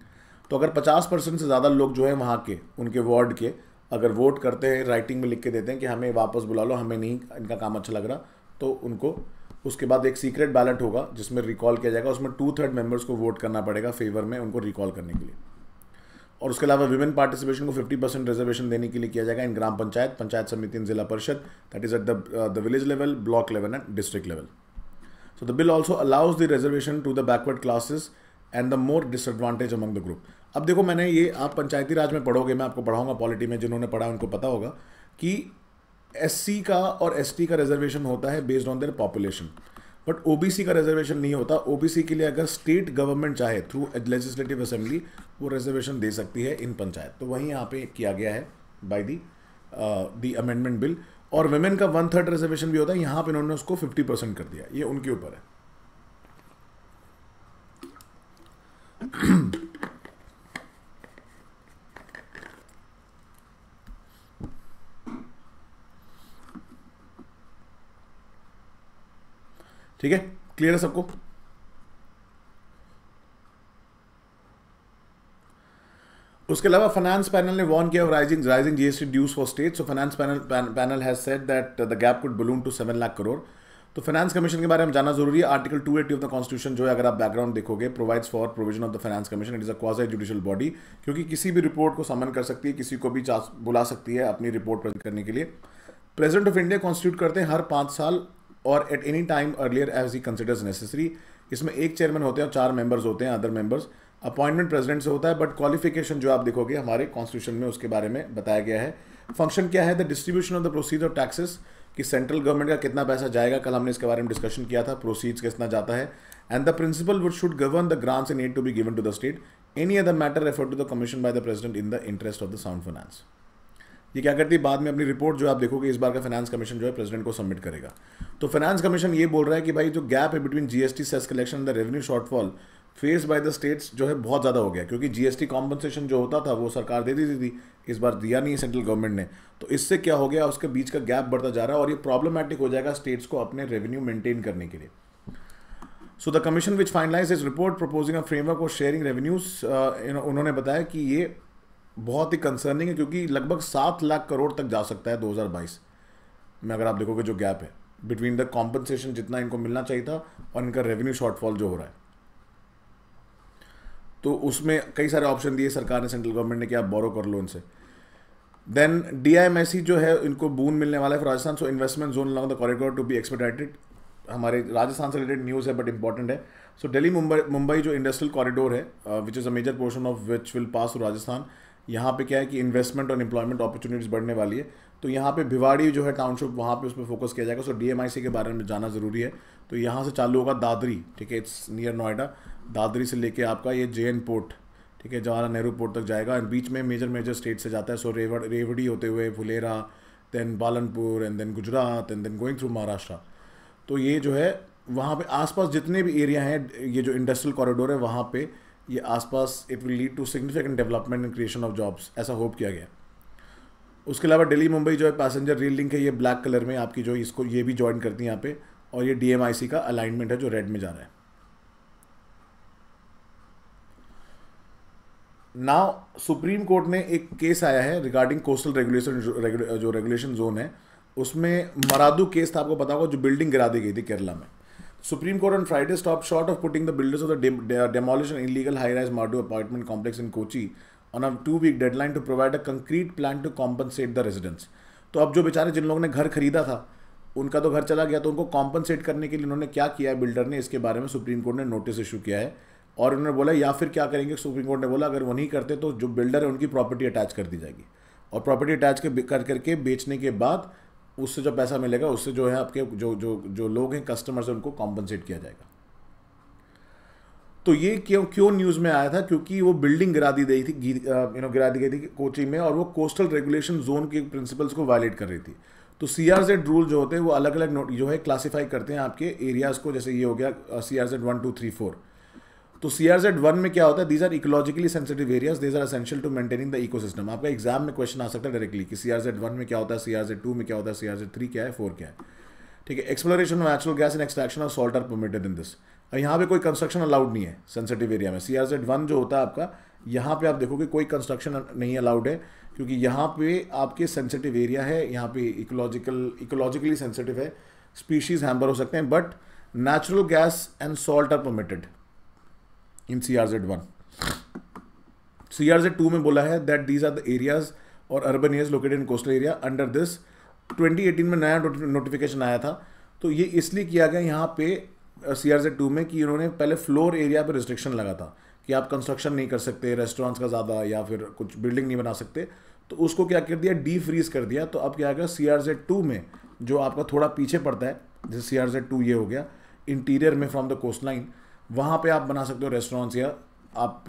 तो अगर 50 percent से ज़्यादा लोग जो हैं वहाँ के उनके वार्ड के अगर वोट करते हैं राइटिंग में लिख के देते हैं कि हमें वापस बुला लो हमें नहीं इनका काम अच्छा लग रहा तो उनको उसके बाद एक सीक्रेट बैलेट होगा जिसमें रिकॉल किया जाएगा उसमें टू थर्ड मेंबर्स को वोट करना पड़ेगा फेवर में उनको रिकॉल करने के लिए और उसके अलावा विमेन पार्टिसिपेशन को 50 परसेंट रिजर्वेशन देने के लिए किया जाएगा इन ग्राम पंचायत पंचायत समिति in Zila Parishad that is at the village level block level and district level so the bill also allows the reservation to the backward classes and the more disadvantage among the group अब देखो मैंने ये आप पंचायती राज में पढ़ोगे मैं आपको पढ़ाऊंगा पॉलिटी में जिन्होंने पढ़ा उनको पता होगा कि एस का और एस का रिजर्वेशन होता है based on their population but O का रिजर्वेशन नहीं होता ओ के लिए अगर स्टेट गवर्नमेंट चाहे थ्रू लेजिस्लेटिव असेंबली वो रिजर्वेशन दे सकती है इन पंचायत तो वहीं यहाँ पे किया गया है by the the amendment bill और वेमेन का वन थर्ड रिजर्वेशन भी होता है यहाँ पे इन्होंने उसको फिफ्टी परसेंट कर दिया ये उनके ऊपर है ठीक है क्लियर है सबको उसके अलावा फाइनेंस पैनल ने वॉन किया rising rising GST dues for state so finance panel panel has said that the gap could balloon to seven lakh crore तो फाइनेंस कमीशन के बारे में जानना जरूरी है आर्टिकल 280 ऑफ द कॉन्स्टिट्यूशन जो है अगर आप बैकग्राउंड देखोगे provides for provision of the finance commission it is a quasi judicial body क्योंकि किसी भी रिपोर्ट को समन कर सकती है किसी को भी बुला सकती है अपनी रिपोर्ट प्रेजेंट करने के लिए प्रेजिडेंट ऑफ इंडिया कॉन्स्टिट्यूट करते हैं हर पांच साल और at any time earlier as he considers necessary इसमें एक चेयरमैन होते हैं और चार मेंबर्स होते हैं अदर मेंबर्स अपॉइंटमेंट प्रेसिडेंट से होता है बट क्वालिफिकेशन जो आप देखोगे हमारे कॉन्स्टिट्यूशन में उसके बारे में बताया गया है फंक्शन क्या है the distribution of the procedure taxes कि सेंट्रल गवर्नमेंट का कितना पैसा जाएगा कल हमने इसके बारे में डिस्कशन किया था प्रोसीड्स कितना जाता है and the principle would should govern the grants and need to be given to the state any other matter refer to the commission by the president in the interest of the sound finance ये क्या करती है बाद में अपनी report जो आप देखोगे इस बार का फाइनेंस कमीशन जो है प्रेसिडेंट को सबमिट करेगा तो फाइनेंस कमीशन ये बोल रहा है कि भाई जो गैप है between GST cess collection and the revenue shortfall face by the states जो है बहुत ज़्यादा हो गया क्योंकि जीएसटी कॉम्पनसेशन जो होता था वो सरकार दे देती थी इस बार दिया नहीं सेंट्रल गवर्नमेंट ने तो इससे क्या हो गया उसके बीच का गैप बढ़ता जा रहा है और ये प्रॉब्लमैटिक हो जाएगा स्टेट्स को अपने रेवेन्यू मेंटेन करने के लिए so the commission which finalize is report proposing a framework और शेयरिंग रेवेन्यूज उन्होंने बताया कि ये बहुत ही कंसर्निंग है क्योंकि लगभग सात लाख करोड़ तक जा सकता है दो में अगर आप देखोगे जो गैप है बिटवीन द कॉम्पनसेशन जितना इनको मिलना चाहिए था और इनका रेवेन्यू शॉर्टफॉल जो हो रहा है तो उसमें कई सारे ऑप्शन दिए सरकार ने सेंट्रल गवर्नमेंट ने कि आप बोरो कर लो इनसे देन डी जो है इनको बून मिलने वाला है Rajasthan so investment zone along the corridor to be expedited हमारे राजस्थान से रिलेटेड न्यूज़ है बट इंपॉर्टेंट है सो डेली मुंबई मुंबई जो इंडस्ट्रियल कॉरिडोर है which is a major portion of which will pass to Rajasthan यहाँ पे क्या है कि इन्वेस्टमेंट और एम्प्लॉयमेंट अपॉर्चुनिटीज़ बढ़ने वाली है तो यहाँ पे भिवाड़ी जो है टाउनशिप वहाँ पे उस पर फोकस किया जाएगा सो सी के बारे में जाना ज़रूरी है तो यहाँ से चालू होगा दादरी ठीक है इट्स नियर नोएडा दादरी से लेके आपका ये जे पोर्ट ठीक है जवाहरलाल नेहरू पोर्ट तक जाएगा एंड बीच में मेजर मेजर स्टेट से जाता है सो रेवड़ रेवड़ी होते हुए Phulera then Palanpur and then Gujarat and then going through Maharashtra तो ये जो है वहाँ पे आसपास जितने भी एरिया हैं ये जो इंडस्ट्रियल कॉरिडोर है वहाँ पे ये आसपास it will lead to significant development and creation of jobs ऐसा होप किया गया उसके अलावा दिल्ली मुंबई जो है पैसेंजर रेल लिंक है ये ब्लैक कलर में आपकी जो इसको ये भी ज्वाइन करती है यहाँ पे और ये डी का अलाइनमेंट है जो रेड में जा रहा है नाउ सुप्रीम कोर्ट ने एक केस आया है रिगार्डिंग कोस्टल रेगुलेशन जो रेगुलेशन जोन है उसमें मरादू केस था आपको पता होगा जो बिल्डिंग गिरा दी गई थी केरला में supreme court on Friday stop short of putting the builders of the demolition illegal high rise Maradu apartment complex in Kochi on a two week deadline to provide a concrete plan to compensate the residents तो अब जो बेचारे जिन लोगों ने घर खरीदा था उनका तो घर चला गया तो उनको कॉम्पनसेट करने के लिए उन्होंने क्या किया है बिल्डर ने इसके बारे में सुप्रीम कोर्ट ने नोटिस इशू किया है और उन्होंने बोला या फिर क्या करेंगे सुप्रीम कोर्ट ने बोला अगर वो नहीं करते तो जो बिल्डर है उनकी प्रॉपर्टी अटैच कर दी जाएगी और प्रॉपर्टी अटैच के कर करके बेचने के बाद उससे जो पैसा मिलेगा उससे जो है आपके जो जो जो लोग हैं कस्टमर्स हैं उनको कॉम्पनसेट किया जाएगा तो ये क्यों क्यों न्यूज़ में आया था क्योंकि वो बिल्डिंग गिरा दी गई थी यू नो गिरा दी गई थी कोची में और वो कोस्टल रेगुलेशन जोन के प्रिंसिपल्स को वायलेट कर रही थी तो सी आर जेड रूल जो होते हैं वो अलग अलग जो है क्लासीफाई करते हैं आपके एरियाज़ को जैसे ये हो गया C R Z one two three four तो सी आर जेड वन में क्या होता है these are ecologically sensitive areas these are essential to maintaining the eco system आपका एग्जाम में क्वेश्चन आ सकता है डायरेक्टली कि सी आर जेड वन में क्या होता है सी आर जेड टू में क्या होता है सी आर जेड थ्री क्या है फोर क्या है ठीक है exploration of natural gas and extraction of salt are permitted in this यहाँ पे कोई कंस्ट्रक्शन अलाउड नहीं है सेंसिटिव एरिया में सी आर जेड वन जो होता है आपका यहाँ पे आप देखोगे कोई कंस्ट्रक्शन नहीं अलाउड है क्योंकि यहाँ पे आपके सेंसिटिव एरिया है यहाँ पे इकोलॉजिकल इकोलॉजिकली सेंसिटिव है स्पीशीज़ हैम्बर हो सकते हैं but natural gas and salt are permitted in C R Z one C R Z two में बोला है that these are the areas और urban areas located in coastal area under this 2018 में नया नोटिफिकेशन आया था तो ये इसलिए किया गया यहाँ पे सी आर जेड टू में कि इन्होंने पहले फ्लोर एरिया पर रिस्ट्रिक्शन लगा था कि आप कंस्ट्रक्शन नहीं कर सकते रेस्टोरेंट्स का ज़्यादा या फिर कुछ बिल्डिंग नहीं बना सकते तो उसको क्या कर दिया डी फ्रीज कर दिया तो अब क्या गया सी आर जेड टू में जो आपका थोड़ा पीछे पड़ता है जैसे सी आर जेड टू ये हो गया इंटीरियर में फ्रॉम द कोस्ट लाइन वहाँ पे आप बना सकते हो रेस्टोरेंट्स या आप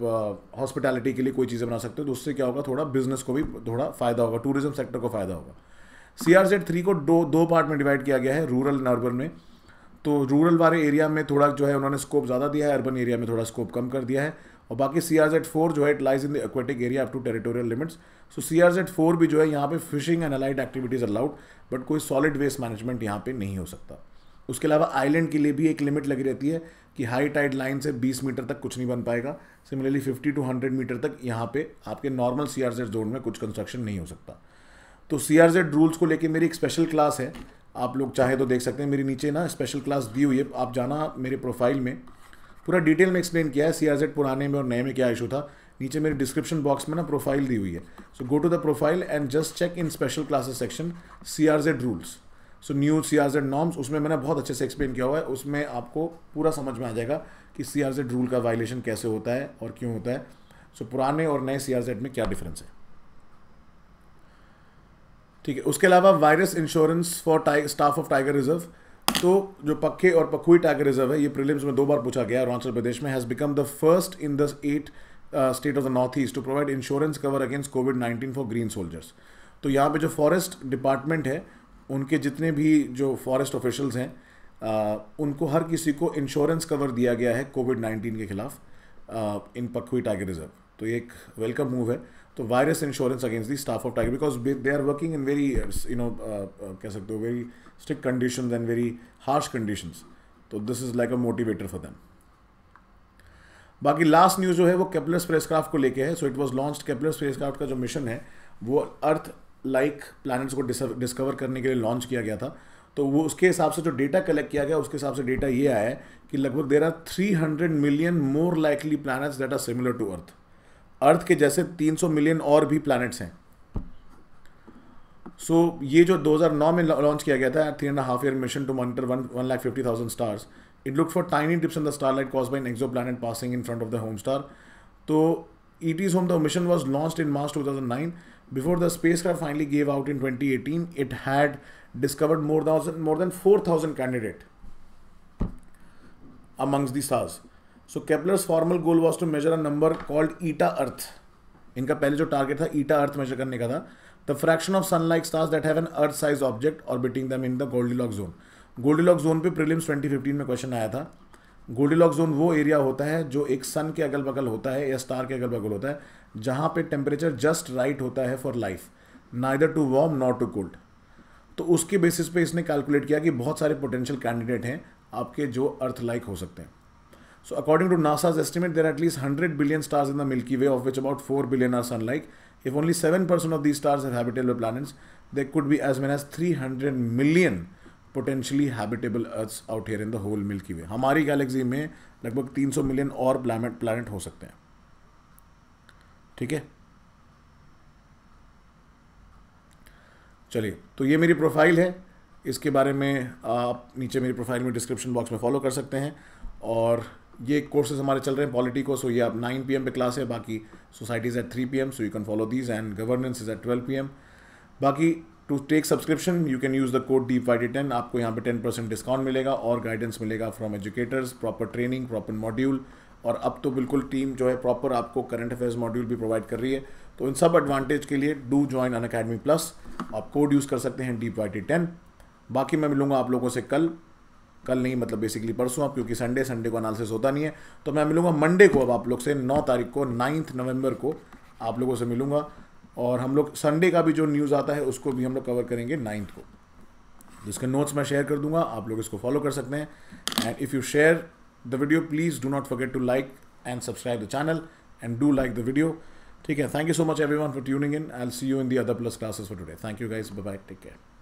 हॉस्पिटैलिटी के लिए कोई चीज़ें बना सकते हो तो उससे क्या होगा थोड़ा बिजनेस को भी थोड़ा फ़ायदा होगा टूरिज्म सेक्टर को फ़ायदा होगा सी आर जेड थ्री को दो दो पार्ट में डिवाइड किया गया है रूरल एंड अर्बन में तो रूरल वाले एरिया में थोड़ा जो है उन्होंने स्कोप ज़्यादा दिया है अर्बन एरिया में थोड़ा स्कोप कम कर दिया है और बाकी सी आर जेड फोर जो है it lies in the aquatic area up to territorial limits so C R Z four भी जो है यहाँ पे fishing and allied activities allowed but कोई सॉलिड वेस्ट मैनेजमेंट यहाँ पे नहीं हो सकता उसके अलावा आइलैंड के लिए भी एक लिमिट लगी रहती है कि हाई टाइड लाइन से 20 मीटर तक कुछ नहीं बन पाएगा सिमिलरली 50 टू 100 मीटर तक यहाँ पे आपके नॉर्मल सी आर जोन में कुछ कंस्ट्रक्शन नहीं हो सकता तो सी आर रूल्स को लेके मेरी एक स्पेशल क्लास है आप लोग चाहे तो देख सकते हैं मेरी नीचे ना स्पेशल क्लास दी हुई है आप जाना मेरे प्रोफाइल में पूरा डिटेल में एक्सप्लेन किया है सी पुराने में और नए में क्या इशू था नीचे मेरे डिस्क्रिप्शन बॉक्स में ना प्रोफाइल दी हुई है so go to the profile and just check in special classes section C R Z rules so new C R Z norms उसमें मैंने बहुत अच्छे से एक्सप्लेन किया हुआ है उसमें आपको पूरा समझ में आ जाएगा कि सी आर जेड रूल का वायलेशन कैसे होता है और क्यों होता है सो so, पुराने और नए सी आर जेड में क्या डिफरेंस है ठीक है उसके अलावा virus insurance for staff of tiger reserve तो जो पक्के और पखुई टाइगर रिजर्व है ये प्रिलिम्स में दो बार पूछा गया अरुणाचल प्रदेश में has become the first in the eight state of the north east to provide insurance cover against covid nineteen for green soldiers तो यहाँ पे जो फॉरेस्ट डिपार्टमेंट है उनके जितने भी जो फॉरेस्ट ऑफिशल्स हैं आ, उनको हर किसी को इंश्योरेंस कवर दिया गया है कोविड नाइन्टीन के खिलाफ इन पखवी टाइगर रिजर्व तो ये एक वेलकम मूव है तो virus insurance against the staff of tiger because they are working in very you know कह सकते हो very strict condition and very harsh condition तो this is like a motivator for them बाकी last news जो है वो Kepler spacecraft को लेके है so it was launch Kepler spacecraft का जो मिशन है वो अर्थ लाइक like प्लानट्स को डिस्कवर करने के लिए लॉन्च किया गया था तो वो उसके हिसाब से जो डेटा कलेक्ट किया गया उसके हिसाब से डेटा ये आया है कि लगभग there are hundred million more likely planets that are similar to earth earth के जैसे 300 मिलियन और भी प्लानट्स हैं सो so, ये जो 2009 में लॉन्च किया गया था three and half year mission to monitor one one lakh fifty thousand stars it look for tiny tips in the star light cause by exo planet passing in front of the home star तो it is home the mission was launch in March two thousand nine Before the spacecraft finally gave out in 2018, it had discovered more than, more than 4,000 candidate amongst the stars. So Kepler's formal goal was to measure a number called eta Earth. इनका पहले जो target था ईटा अर्थ major करने का था the fraction of sunlike stars that have an earth size object orbiting them in the goldilock zone goldilock zone पे prelims 2015 में question आया था लॉक जोन वो एरिया होता है जो एक सन के अगल बगल होता है या स्टार के अगल बगल होता है जहाँ पे टेम्परेचर जस्ट राइट होता है for life neither too warm not too cold तो उसके बेसिस पे इसने कैलकुलेट किया कि बहुत सारे पोटेंशियल कैंडिडेट हैं आपके जो अर्थ लाइक हो सकते हैं so according to NASA's estimate there at least hundred billion stars in the milky way of which about four billion are sun like if only seven percent of the stars habitable planets they could be as many as three hundred million potentially habitable earth out there in the whole milky way हमारी galaxy में लगभग तीन सौ million और planet planet हो सकते हैं ठीक है चलिए तो ये मेरी प्रोफाइल है इसके बारे में आप नीचे मेरी प्रोफाइल में डिस्क्रिप्शन बॉक्स में फॉलो कर सकते हैं और ये कोर्सेज हमारे चल रहे हैं पॉलिटी को सो ये आप 9 पीएम पे क्लास है बाकी societies at 3 PM so you can follow these and governance is at 12 PM बाकी to take subscription you can use the code D fifty ten आपको यहाँ पे टेन परसेंट डिस्काउंट मिलेगा और गाइडेंस मिलेगा from educators proper training proper module और अब तो बिल्कुल टीम जो है प्रॉपर आपको करंट अफेयर्स मॉड्यूल भी प्रोवाइड कर रही है तो इन सब एडवांटेज के लिए do join Unacademy plus आप कोड यूज़ कर सकते हैं डी वाई टी टेन बाकी मैं मिलूंगा आप लोगों से कल कल नहीं मतलब बेसिकली परसों आप क्योंकि संडे संडे को अनालिसिस होता नहीं है तो मैं मिलूंगा मंडे को अब आप लोग से नौ तारीख को नाइन्थ नवंबर को आप लोगों से मिलूंगा और हम लोग संडे का भी जो न्यूज़ आता है उसको भी हम लोग कवर करेंगे नाइन्थ को जिसके नोट्स मैं शेयर कर दूंगा आप लोग इसको फॉलो कर सकते हैं and if you share the video please do not forget to like and subscribe the channel and do like the video take care thank you so much everyone for tuning in i'll see you in the other plus classes for today thank you guys bye bye take care